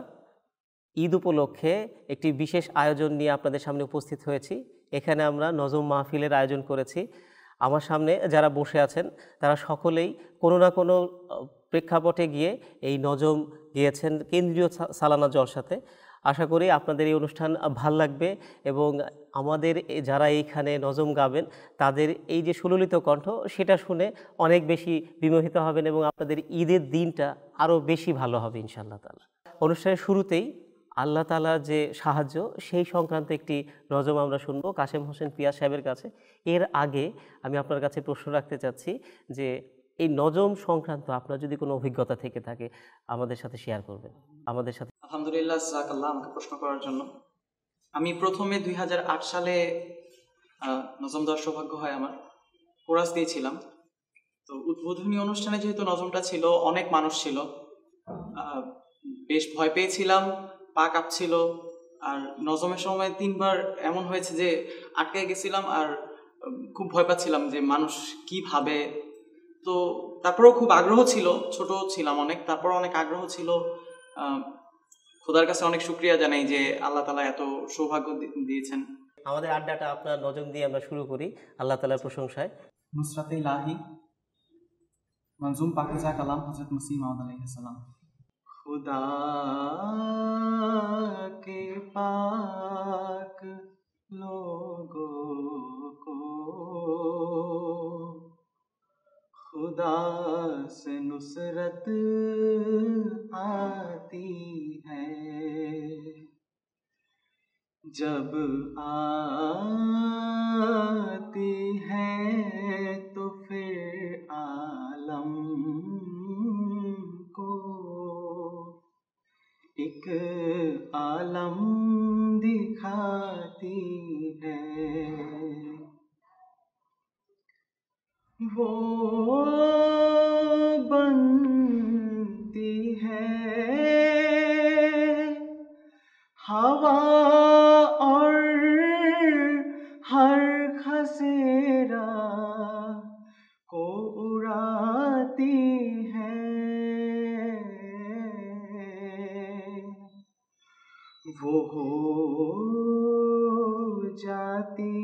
S12: ঈদ উপলক্ষে একটি বিশেষ আয়োজন নিয়ে আপনাদের সামনে উপস্থিত হয়েছি এখানে আমরা নজম মাহফিলের আয়োজন করেছি আমার সামনে যারা বসে আছেন তারা সকলেই কোনো না কোনো প্রেক্ষাপটে গিয়ে এই নজম গিয়েছেন কেন্দ্রীয় সালানা জলসাতে আশা করি আপনাদের এই অনুষ্ঠান ভাল লাগবে এবং আমাদের যারা এইখানে নজম গাবেন তাদের এই যে সুললিত কণ্ঠ সেটা শুনে অনেক বেশি বিমোহিত হবেন এবং আপনাদের ঈদের দিনটা আরও বেশি ভালো হবে ইনশাআল্লাহ তালা অনুষ্ঠানের শুরুতেই আল্লাহ তালা যে সাহায্য সেই সংক্রান্ত একটি নজম আমরা শুনবো কাশেম হোসেন পিয়া সাহেবের কাছে এর আগে আমি আপনার কাছে প্রশ্ন রাখতে চাচ্ছি যে এই নজম সংক্রান্ত আপনার যদি কোনো অভিজ্ঞতা থেকে থাকে আমাদের সাথে শেয়ার করবেন আমাদের সাথে
S1: আলহামদুলিল্লাহ জাকাল্লাহ আমাকে প্রশ্ন করার জন্য আমি প্রথমে দুই সালে নজম দেওয়ার সৌভাগ্য হয় আমার কোরাস দিয়েছিলাম তো উদ্বোধনী অনুষ্ঠানে যেহেতু নজমটা ছিল অনেক মানুষ ছিল বেশ ভয় পেয়েছিলাম পা কাঁপছিল আর নজমের সময় তিনবার এমন হয়েছে যে আটকে গেছিলাম আর খুব ভয় পাচ্ছিলাম যে মানুষ কি ভাবে তো তারপরেও খুব আগ্রহ ছিল ছোট ছিলাম অনেক তারপর অনেক আগ্রহ ছিল খোদার কাছে অনেক শুক্রিয়া জানাই যে আল্লাহ তালা এত সৌভাগ্য
S12: দিয়েছেন আমাদের আড্ডাটা আপনার নজর দিয়ে আমরা শুরু করি আল্লাহ তালার প্রশংসায় নুসরাতে ইলাহি
S1: মনজুম পাকিজা কালাম হজরত মুসিম আহমদ আলহিসাল্লাম خدا کے پاک لوگوں کو خدا سے نصرت آتی ہے
S2: جب آتی
S1: ہے عالم دکھاتی ہے وہ بنتی ہے ہوا اور ہر خسیرا وہ ہو جاتی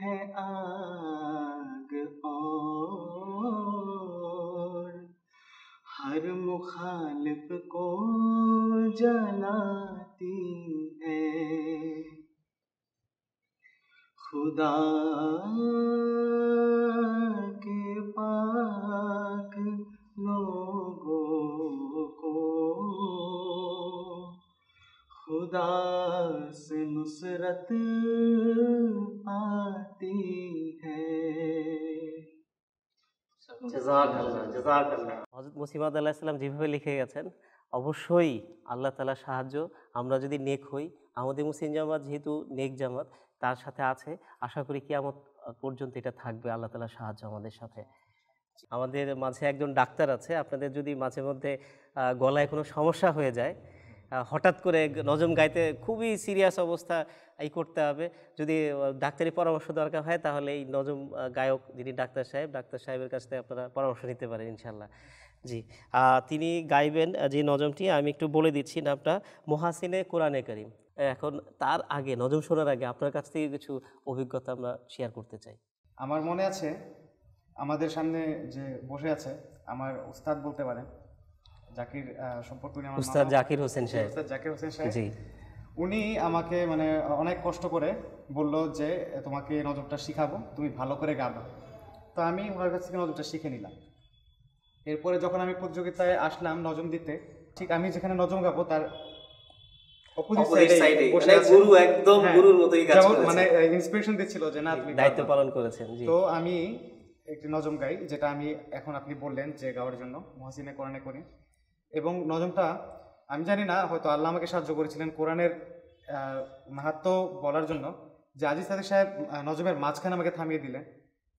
S1: ہے آگ اور ہر مخالف کو جلاتی ہے خدا کے پاک لوگ खुदा से नुसरत आती है
S3: হজরত
S12: মুসিমাদ আল্লাহ সাল্লাম যেভাবে লিখে গেছেন অবশ্যই আল্লাহ তালা সাহায্য আমরা যদি নেক হই আমাদের মুসলিম জামাত যেহেতু নেক জামাত তার সাথে আছে আশা করি কিয়ামত পর্যন্ত এটা থাকবে আল্লাহ তালা সাহায্য আমাদের সাথে আমাদের মাঝে একজন ডাক্তার আছে আপনাদের যদি মাঝে মধ্যে গলায় কোনো সমস্যা হয়ে যায় হঠাৎ করে নজম গাইতে খুবই সিরিয়াস অবস্থা এই করতে হবে যদি ডাক্তারি পরামর্শ দরকার হয় তাহলে এই নজম গায়ক যিনি ডাক্তার সাহেব ডাক্তার সাহেবের কাছ থেকে আপনারা পরামর্শ নিতে পারেন ইনশাল্লাহ জি তিনি গাইবেন যে নজমটি আমি একটু বলে দিচ্ছি নামটা মহাসিনে কোরআনে করিম এখন তার আগে নজম শোনার আগে আপনার কাছ থেকে কিছু অভিজ্ঞতা আমরা শেয়ার করতে চাই
S1: আমার মনে আছে আমাদের সামনে যে বসে আছে আমার উস্তাদ বলতে পারেন জাকির সম্পর্ক নিয়ে উস্তাদ জাকির হোসেন সাহেব উস্তাদ জাকির হোসেন সাহেব জি উনি আমাকে মানে অনেক কষ্ট করে বলল যে তোমাকে নজরটা শিখাবো তুমি ভালো করে তো আমি ওনার কাছ থেকে নজরটা শিখে নিলাম এরপরে যখন আমি প্রতিযোগিতায় আসলাম নজম দিতে ঠিক আমি যেখানে নজম গাবো তার মানে গুরু একদম হ্যাঁ। গুরুর মানে ইন্সপিরেশন দিচ্ছিল যে না তুমি দায়িত্ব পালন করেছেন তো আমি একটি নজম গাই যেটা আমি এখন আপনি বললেন যে গাওয়ার জন্য মহাসিনে কোরআনে করি এবং নজমটা আমি জানি না হয়তো আল্লাহ আমাকে সাহায্য করেছিলেন কোরআনের মাহাত্ম বলার জন্য যে আজিজ সাদিক সাহেব নজমের মাঝখানে আমাকে থামিয়ে দিলেন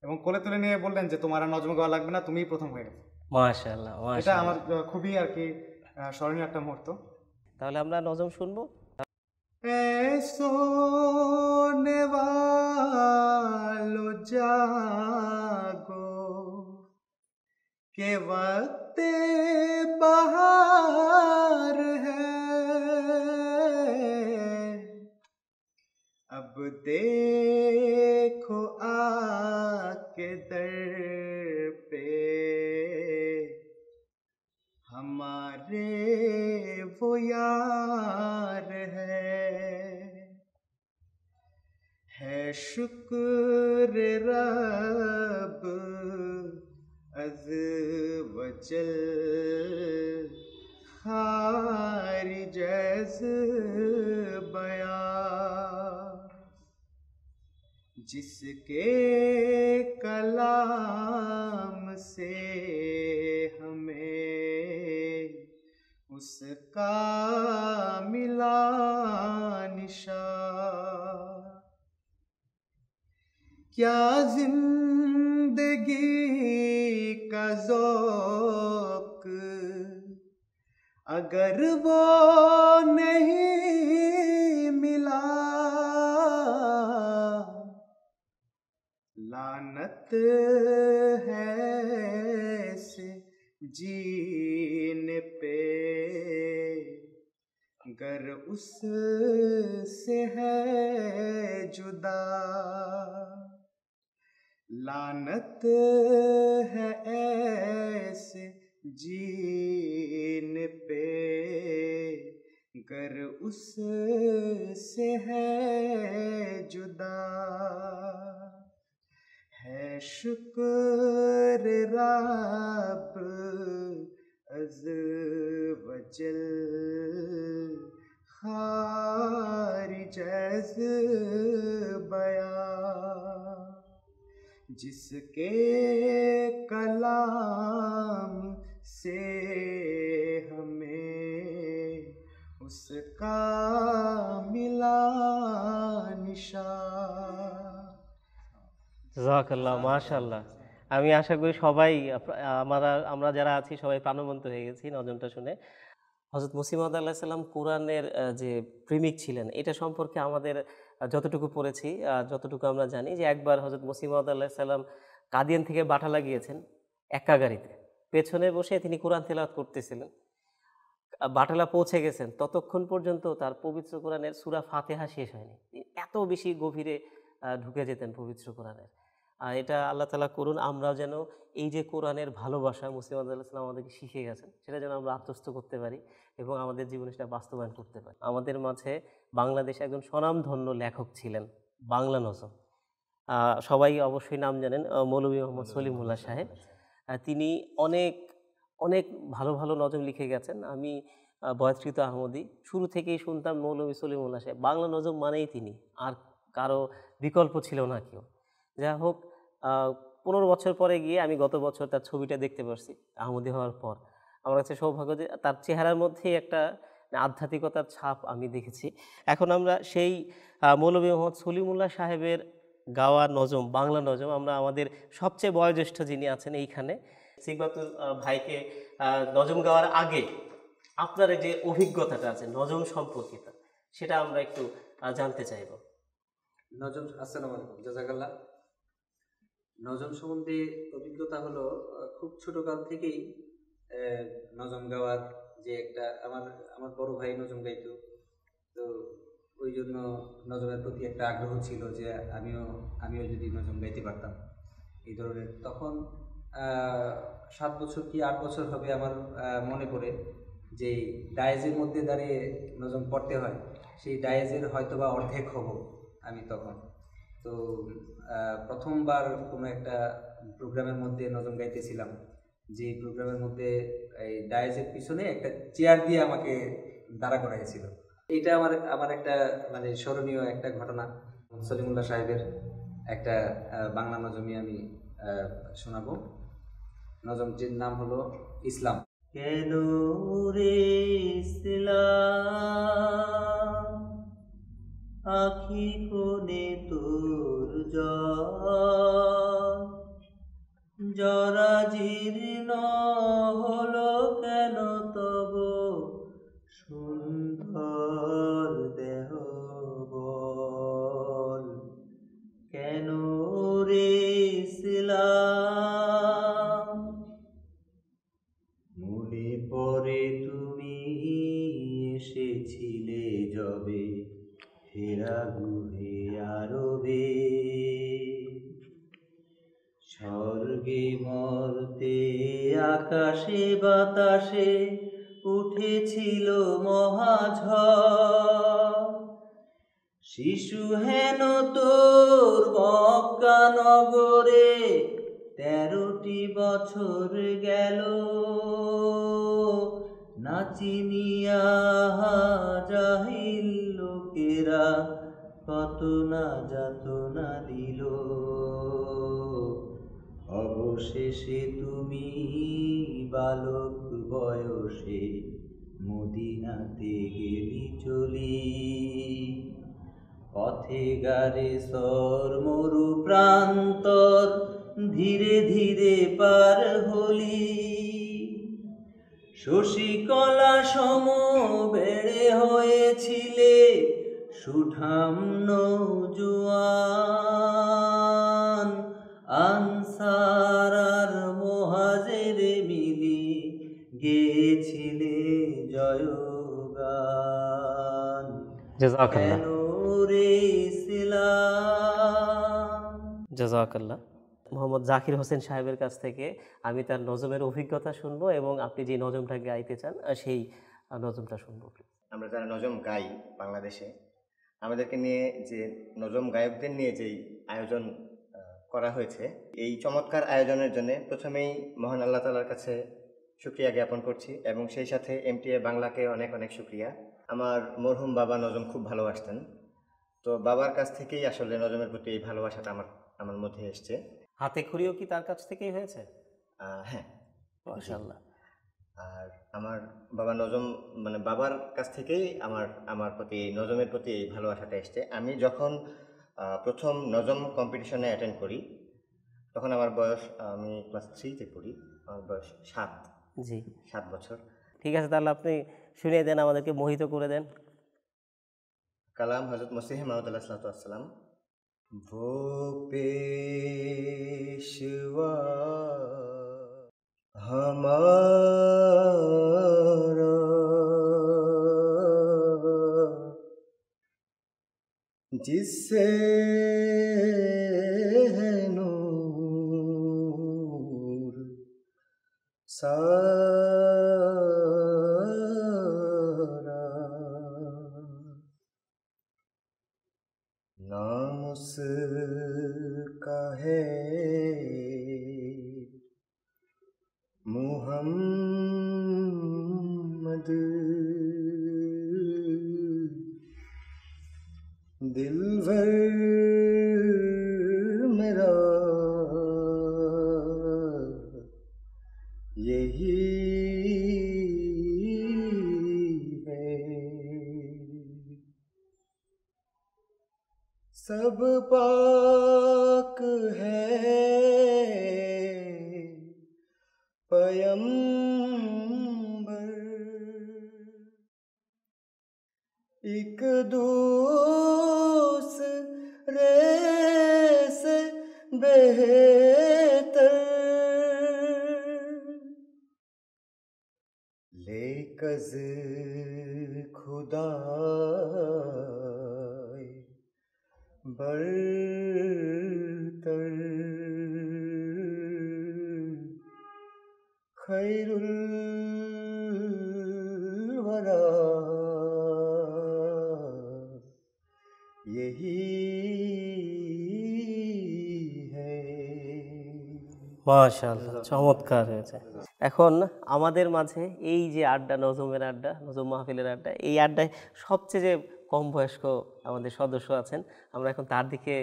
S1: এবং কোলে তুলে নিয়ে বললেন যে তোমার আর নজম গাওয়া লাগবে না তুমিই প্রথম হয়ে গেছো
S12: মাশাআল্লাহ এটা আমার খুবই আর কি স্মরণীয় একটা মুহূর্ত তাহলে আমরা নজম শুনবো
S1: সোনে জাগো کہ وقت بہار ہے اب دیکھو آ کے در پہ ہمارے وہ یار ہے ہے شکر رب از وجل ہار جیز بیا جس کے کلام سے ہمیں اس کا ملا نشان کیا زندگی زندگی کا ذوق اگر وہ نہیں ملا لانت ہے سے جین پہ گر اس سے ہے جدا لانت ہے ایسے جین پہ گر اس سے ہے جدا ہے شکر رب از وجل خارج از بیان जिसके कलाम से हमें उसका मिला নিশা
S12: জাকাল্লাহ মাশাল্লাহ আমি আশা করি সবাই আমরা আমরা যারা আছি সবাই প্রাণবন্ত হয়ে গেছি নজনটা শুনে হজরত মুসিমদ আল্লাহ সাল্লাম কোরআনের যে প্রেমিক ছিলেন এটা সম্পর্কে আমাদের যতটুকু পড়েছি যতটুকু আমরা জানি যে একবার হজরত মুসিমদ আল্লাহ সাল্লাম কাদিয়ান থেকে বাটা লাগিয়েছেন একা গাড়িতে পেছনে বসে তিনি কোরআন তেলাত করতেছিলেন বাটালা পৌঁছে গেছেন ততক্ষণ পর্যন্ত তার পবিত্র কোরআনের সুরা ফাতেহা শেষ হয়নি এত বেশি গভীরে ঢুকে যেতেন পবিত্র কোরআনের আর এটা আল্লাহ তালা করুন আমরাও যেন এই যে কোরআনের ভালোবাসা মুসলিম আদাল্লাহাম আমাদেরকে শিখে গেছেন সেটা যেন আমরা আত্মস্থ করতে পারি এবং আমাদের জীবনে সেটা বাস্তবায়ন করতে পারি আমাদের মাঝে বাংলাদেশে একজন স্বনামধন্য লেখক ছিলেন বাংলা নজম সবাই অবশ্যই নাম জানেন মৌলভী মোহাম্মদ সলিমুল্লাহ সাহেব তিনি অনেক অনেক ভালো ভালো নজম লিখে গেছেন আমি বয়স্কৃত আহমদি শুরু থেকেই শুনতাম মৌলভী সলিমুল্লাহ সাহেব বাংলা নজম মানেই তিনি আর কারো বিকল্প ছিল না কেউ যাই হোক পনেরো বছর পরে গিয়ে আমি গত বছর তার ছবিটা দেখতে পারছি আহমদি হওয়ার পর আমার কাছে সৌভাগ্য যে তার চেহারার মধ্যেই একটা আধ্যাত্মিকতার ছাপ আমি দেখেছি এখন আমরা সেই মৌলবী মোহাম্মদ সলিমুল্লাহ সাহেবের গাওয়া নজম বাংলা নজম আমরা আমাদের সবচেয়ে বয়োজ্যেষ্ঠ যিনি আছেন এইখানে সিকবাতুল ভাইকে নজম গাওয়ার আগে আপনার যে অভিজ্ঞতাটা আছে নজম সম্পর্কিত সেটা আমরা একটু জানতে চাইব নজম আসসালাম আলাইকুম জাজাকাল্লাহ নজম সম্বন্ধে
S13: অভিজ্ঞতা হলো খুব ছোটকাল থেকেই নজম গাওয়ার যে একটা আমার আমার বড় ভাই নজম গাইতো তো ওই জন্য নজমের প্রতি একটা আগ্রহ ছিল যে আমিও আমিও যদি নজম গাইতে পারতাম এই ধরনের তখন সাত বছর কি আট বছর হবে আমার মনে পড়ে যে ডায়েজের মধ্যে দাঁড়িয়ে নজম পড়তে হয় সেই ডায়েজের হয়তো বা অর্ধেক হব আমি তখন তো প্রথমবার কোনো একটা প্রোগ্রামের মধ্যে নজম গাইতেছিলাম যে প্রোগ্রামের মধ্যে এই ডায়েসের পিছনে একটা চেয়ার দিয়ে আমাকে দাঁড়া করাইছিল এটা আমার আমার একটা মানে স্মরণীয় একটা ঘটনা সলিমুল্লাহ সাহেবের একটা বাংলা নজমি আমি শোনাব নজমটির নাম হলো ইসলাম কেন রে ইসলাম আখি কোনে তোর যা জরা জীর্ণ হলো কেন বাতাসে উঠেছিল মহাঝড় শিশু হেন তোর মক্কা নগরে তেরোটি বছরে পথে গারে সর মরু প্রান্তর ধীরে ধীরে পার হলি শশিকলা সম বেড়ে হয়েছিলে সুঠাম জুয়ান আনসার আর মহাজেরে মিলি গেছিলে জয়গান
S12: জাযাকাল্লাহ দূরে মোহাম্মদ জাকির হোসেন সাহেবের কাছ থেকে আমি তার নজমের অভিজ্ঞতা শুনবো এবং আপনি যে নজমটা গাইতে চান সেই নজমটা শুনবো
S8: আমরা যারা নজম গাই বাংলাদেশে আমাদেরকে নিয়ে যে নজম গায়কদের নিয়ে যেই আয়োজন করা হয়েছে এই চমৎকার আয়োজনের জন্য প্রথমেই মহান আল্লাহ তালার কাছে সুক্রিয়া জ্ঞাপন করছি এবং সেই সাথে এমটিএ বাংলাকে অনেক অনেক সুক্রিয়া আমার মরহুম বাবা নজম খুব ভালোবাসতেন তো বাবার কাছ থেকেই আসলে নজমের প্রতি এই ভালোবাসাটা আমার আমার মধ্যে এসছে
S12: হাতে খুঁড়িও কি তার কাছ থেকেই হয়েছে
S8: হ্যাঁ মাশাল্লাহ আর আমার বাবা নজম মানে বাবার কাছ থেকেই আমার আমার প্রতি নজমের প্রতি এই ভালোবাসাটা এসছে আমি যখন প্রথম নজম কম্পিটিশনে অ্যাটেন্ড করি তখন আমার বয়স আমি
S11: ক্লাস থ্রিতে পড়ি আমার বয়স সাত জি সাত বছর
S12: ঠিক আছে তাহলে আপনি শুনিয়ে দেন আমাদেরকে মোহিত করে দেন
S8: کلام حضرت مسیح محمد علیہ والسلام وہ پیشوا
S1: ہمارا جس سے نور
S2: سار
S1: سفر میرا یہی ہے سب پا
S12: মাশাআল্লাহ চমৎকার হয়েছে এখন আমাদের মাঝে এই যে আড্ডা নজমের আড্ডা নজম মাহফিলের আড্ডা এই আড্ডায় সবচেয়ে যে কম বয়স্ক আমাদের সদস্য আছেন আমরা এখন তার দিকে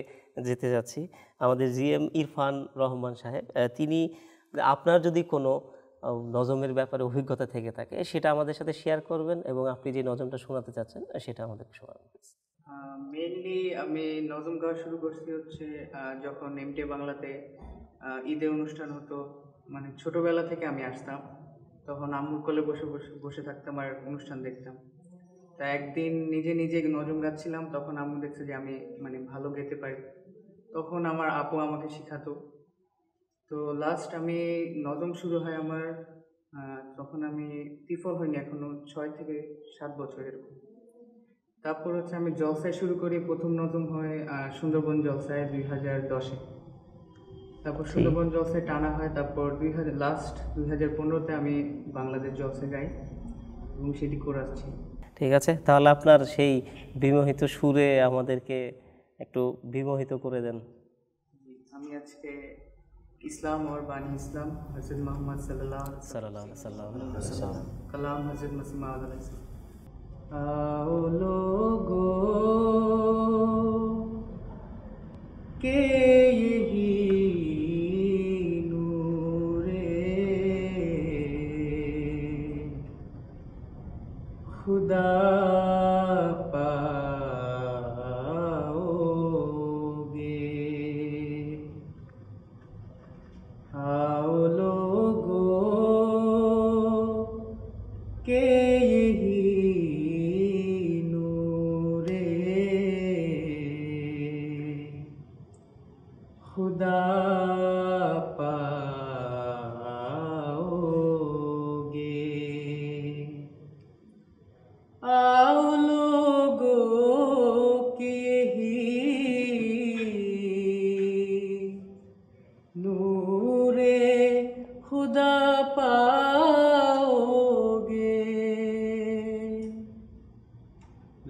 S12: যেতে যাচ্ছি আমাদের জি এম ইরফান রহমান সাহেব তিনি আপনার যদি কোনো নজমের ব্যাপারে অভিজ্ঞতা থেকে থাকে সেটা আমাদের সাথে শেয়ার করবেন এবং আপনি যে নজমটা শোনাতে চাচ্ছেন সেটা আমাদের শোনাবেন
S2: মেনলি আমি
S1: নজম গাওয়া শুরু করছি হচ্ছে যখন এমটি বাংলাতে ঈদে অনুষ্ঠান হতো
S2: মানে ছোটোবেলা থেকে আমি আসতাম তখন আম্মুর কোলে বসে বসে বসে থাকতাম আর অনুষ্ঠান দেখতাম তা একদিন নিজে নিজে নজম গাচ্ছিলাম তখন আম্মু দেখছে যে আমি
S1: মানে ভালো গেতে পারি তখন আমার আপু আমাকে শেখাতো তো লাস্ট আমি নজম শুরু হয় আমার তখন আমি তিফল হইনি এখনও ছয় থেকে সাত বছর এরকম তারপর হচ্ছে আমি জলসায় শুরু করি প্রথম নজম হয় সুন্দরবন জলসায় দুই হাজার দশে তারপর সুন্দরবন জলসে টানা হয় তারপর দুই হাজার লাস্ট দুই হাজার পনেরোতে আমি বাংলাদেশ জলসে যাই এবং সেটি করে আসছি
S12: ঠিক আছে তাহলে আপনার সেই বিমোহিত সুরে আমাদেরকে একটু বিমোহিত করে দেন
S1: আমি আজকে ইসলাম ওর বাণী
S2: ইসলাম হজরত মোহাম্মদ সাল্লাহ সাল্লাহ কালাম হজরত মসিমা आओ लोगो के यही the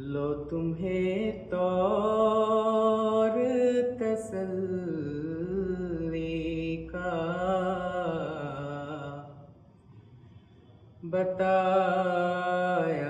S2: لو تمہیں طور تسلی کا بتایا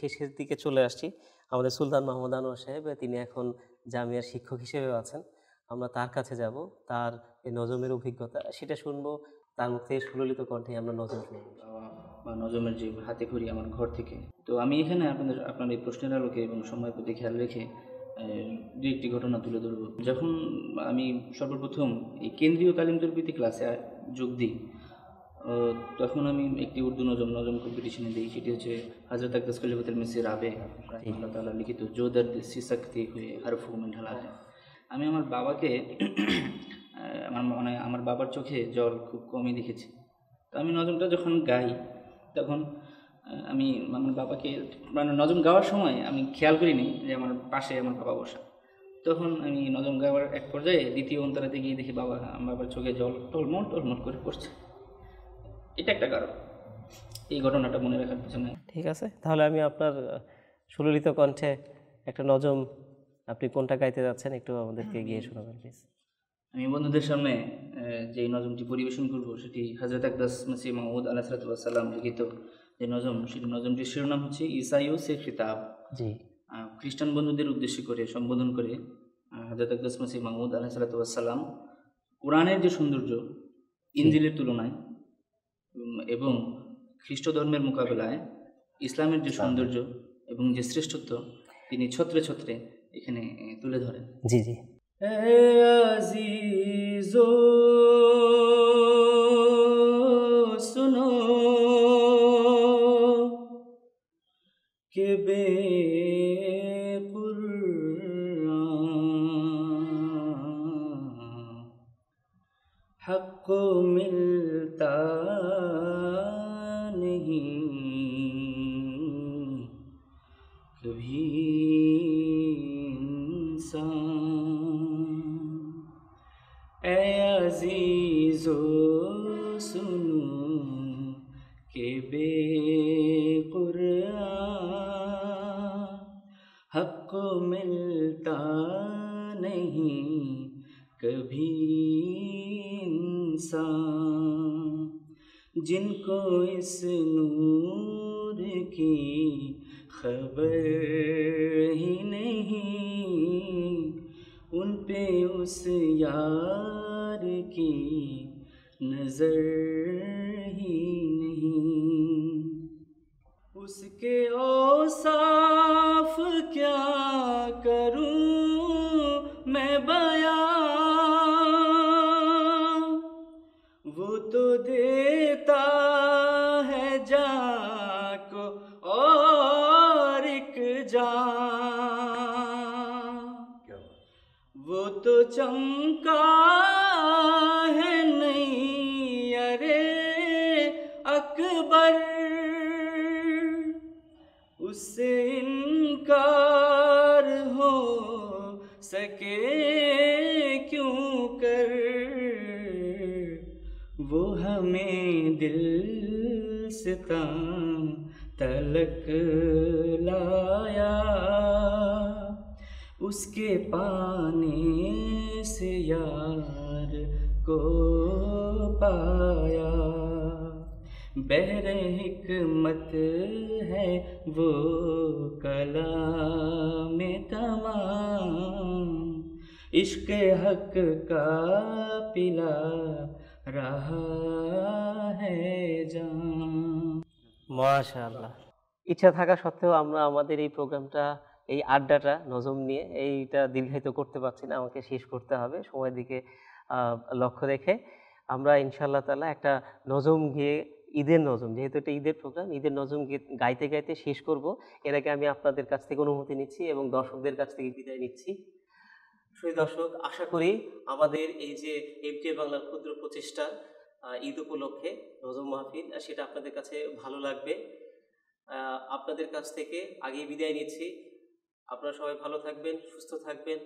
S12: শেষের দিকে চলে আসছি আমাদের সুলতান মাহমুদ আনোয়ার সাহেব তিনি এখন জামিয়ার শিক্ষক হিসেবে আছেন আমরা তার কাছে যাব তার নজমের অভিজ্ঞতা সেটা শুনবো তার মুখ সুললিত কণ্ঠে আমরা নজর
S14: শুনবো বা নজমের যে হাতে ঘড়ি আমার ঘর থেকে তো আমি এখানে আপনাদের আপনার এই প্রশ্নের আলোকে এবং সময় প্রতি খেয়াল রেখে দু একটি ঘটনা তুলে ধরব যখন আমি সর্বপ্রথম এই কেন্দ্রীয় কালিম তরবিতে ক্লাসে যোগ দিই তখন আমি একটি উর্দু নজম নজম কম্পিটিশনে দিই সেটি হচ্ছে হজরত আকদাস কলিবুল মেসি রাবে আল্লাহ তালা লিখিত জোদার দর্দ সিসাক্তি হয়ে আর হুমেন ঢালা আমি আমার বাবাকে আমার মনে মানে আমার বাবার চোখে জল খুব কমই দেখেছি তো আমি নজমটা যখন গাই তখন আমি আমার বাবাকে মানে নজম গাওয়ার সময় আমি খেয়াল করিনি যে আমার পাশে আমার বাবা বসা তখন আমি নজম গাওয়ার এক পর্যায়ে দ্বিতীয় অন্তরাতে গিয়ে দেখি বাবা বাবার চোখে জল টলমল টলমল করে পড়ছে এটা একটা কারণ এই ঘটনাটা মনে রাখার পিছনে
S12: ঠিক আছে তাহলে আমি আপনার সুললিত কণ্ঠে একটা নজম আপনি কোনটা গাইতে যাচ্ছেন একটু আমাদেরকে গিয়ে শোনাবেন প্লিজ
S14: আমি বন্ধুদের সামনে যে নজমটি পরিবেশন করব সেটি হজরত আকদাস মসি মাহমুদ আলাহাতাম লিখিত যে নজম সেটি নজমটির শিরোনাম হচ্ছে ইসাইও সে খিতাব জি খ্রিস্টান বন্ধুদের উদ্দেশ্য করে সম্বোধন করে হজরত আকদাস মসি মাহমুদ আলাহাতাম কোরআনের যে সৌন্দর্য ইঞ্জিলের তুলনায় এবং খ্রিস্ট ধর্মের মোকাবেলায় ইসলামের যে সৌন্দর্য এবং যে শ্রেষ্ঠত্ব তিনি ছত্রে ছত্রে এখানে তুলে
S2: ধরেন জি জি আজিজো সুনো কে বে عزیزو سنو کہ بے قرآن حق کو ملتا نہیں کبھی انسان جن کو اس نور کی خبر ہی نہیں ان پہ اس یاد کی نظر ہی نہیں اس کے اوصاف کیا کروں میں بیان وہ تو دیتا ہے جا کو اور ایک جان وہ تو چم میں دل ستاں تلک لایا اس کے پانے سے یار کو پایا بہر حکمت ہے وہ کلا میں تمام عشق حق کا پلا
S12: মাশাল্লাহ ইচ্ছা থাকা সত্ত্বেও আমরা আমাদের এই প্রোগ্রামটা এই আড্ডাটা নজম নিয়ে এইটা দীর্ঘায়িত করতে পারছি না আমাকে শেষ করতে হবে সময় দিকে লক্ষ্য রেখে আমরা ইনশাল্লাহ তালা একটা নজম গিয়ে ঈদের নজম যেহেতু এটা ঈদের প্রোগ্রাম ঈদের নজম গাইতে গাইতে শেষ করব এর আগে আমি আপনাদের কাছ থেকে অনুমতি নিচ্ছি এবং দর্শকদের কাছ থেকে বিদায় নিচ্ছি সুই দর্শক আশা করি আমাদের এই যে এফডি বাংলার ক্ষুদ্র প্রচেষ্টা ঈদ উপলক্ষে নজম মাহফিল সেটা আপনাদের কাছে ভালো লাগবে আপনাদের কাছ থেকে আগে বিদায় নিচ্ছি আপনারা সবাই ভালো থাকবেন সুস্থ থাকবেন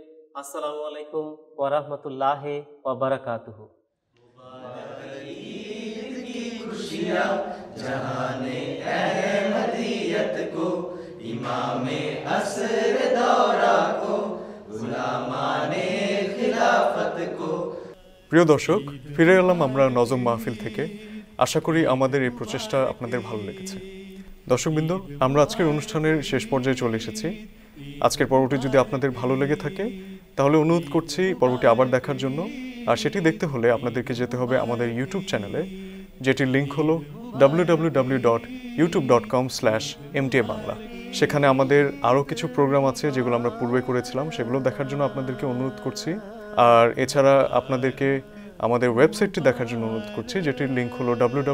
S12: আসসালামু আলাইকুম ওয়ারহমতুল্লাহ ওবরাকাতুহ जहाने अहमदियत को इमाम
S3: প্রিয় দর্শক ফিরে এলাম আমরা নজম মাহফিল থেকে আশা করি আমাদের এই প্রচেষ্টা আপনাদের ভালো লেগেছে দর্শকবৃন্দ আমরা আজকের অনুষ্ঠানের শেষ পর্যায়ে চলে এসেছি আজকের পর্বটি যদি আপনাদের ভালো লেগে থাকে তাহলে অনুরোধ করছি পর্বটি আবার দেখার জন্য আর সেটি দেখতে হলে আপনাদেরকে যেতে হবে আমাদের ইউটিউব চ্যানেলে যেটির লিঙ্ক হলো ডাব্লিউ বাংলা সেখানে আমাদের আরও কিছু প্রোগ্রাম আছে যেগুলো আমরা পূর্বে করেছিলাম সেগুলো দেখার জন্য আপনাদেরকে অনুরোধ করছি আর এছাড়া আপনাদেরকে আমাদের ওয়েবসাইটটি দেখার জন্য অনুরোধ করছি যেটির লিঙ্ক হলো ডাব্লিউ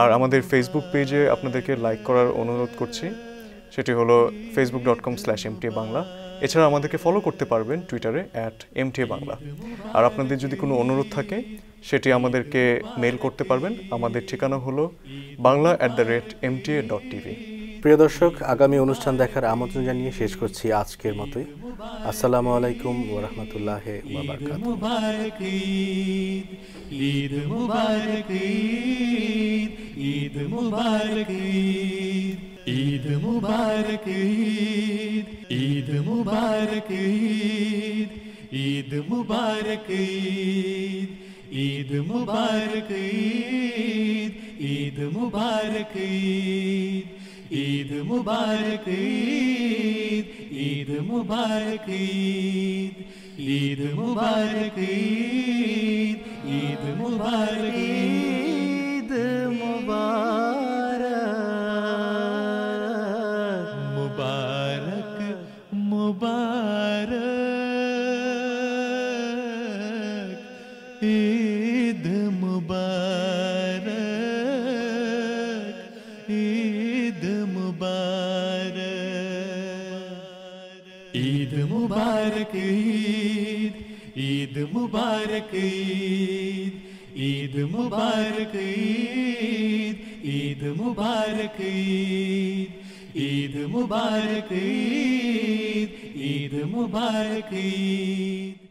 S3: আর আমাদের ফেসবুক পেজে আপনাদেরকে লাইক করার অনুরোধ করছি সেটি হলো Facebook dot com slash MTA Bangla এছাড়া আমাদেরকে ফলো করতে পারবেন টুইটারে অ্যাট এমটিএ বাংলা আর আপনাদের যদি কোনো অনুরোধ থাকে সেটি আমাদেরকে মেল করতে পারবেন আমাদের ঠিকানা হলো Bangla at the rate MTA dot TV প্রিয় দর্শক আগামী অনুষ্ঠান দেখার আমন্ত্রণ
S4: জানিয়ে শেষ করছি আজকের মতোই আসসালামু আলাইকুম ওরহমতুল্লাহ
S1: ঈদ মুবারক ঈদ মুবারক ঈদ মুবারক ঈদ মুবারক ঈদ মুবারক ঈদ ईद मुबारक ईद ईद मुबारक ईद ईद मुबारक ईद ईद मुबारक ईद ईद मुबारक ईद ईद मुबारक Eid mubarak eid eid mubarak eid eid mubarak eid eid mubarak eid eid mubarak eid eid mubarak eid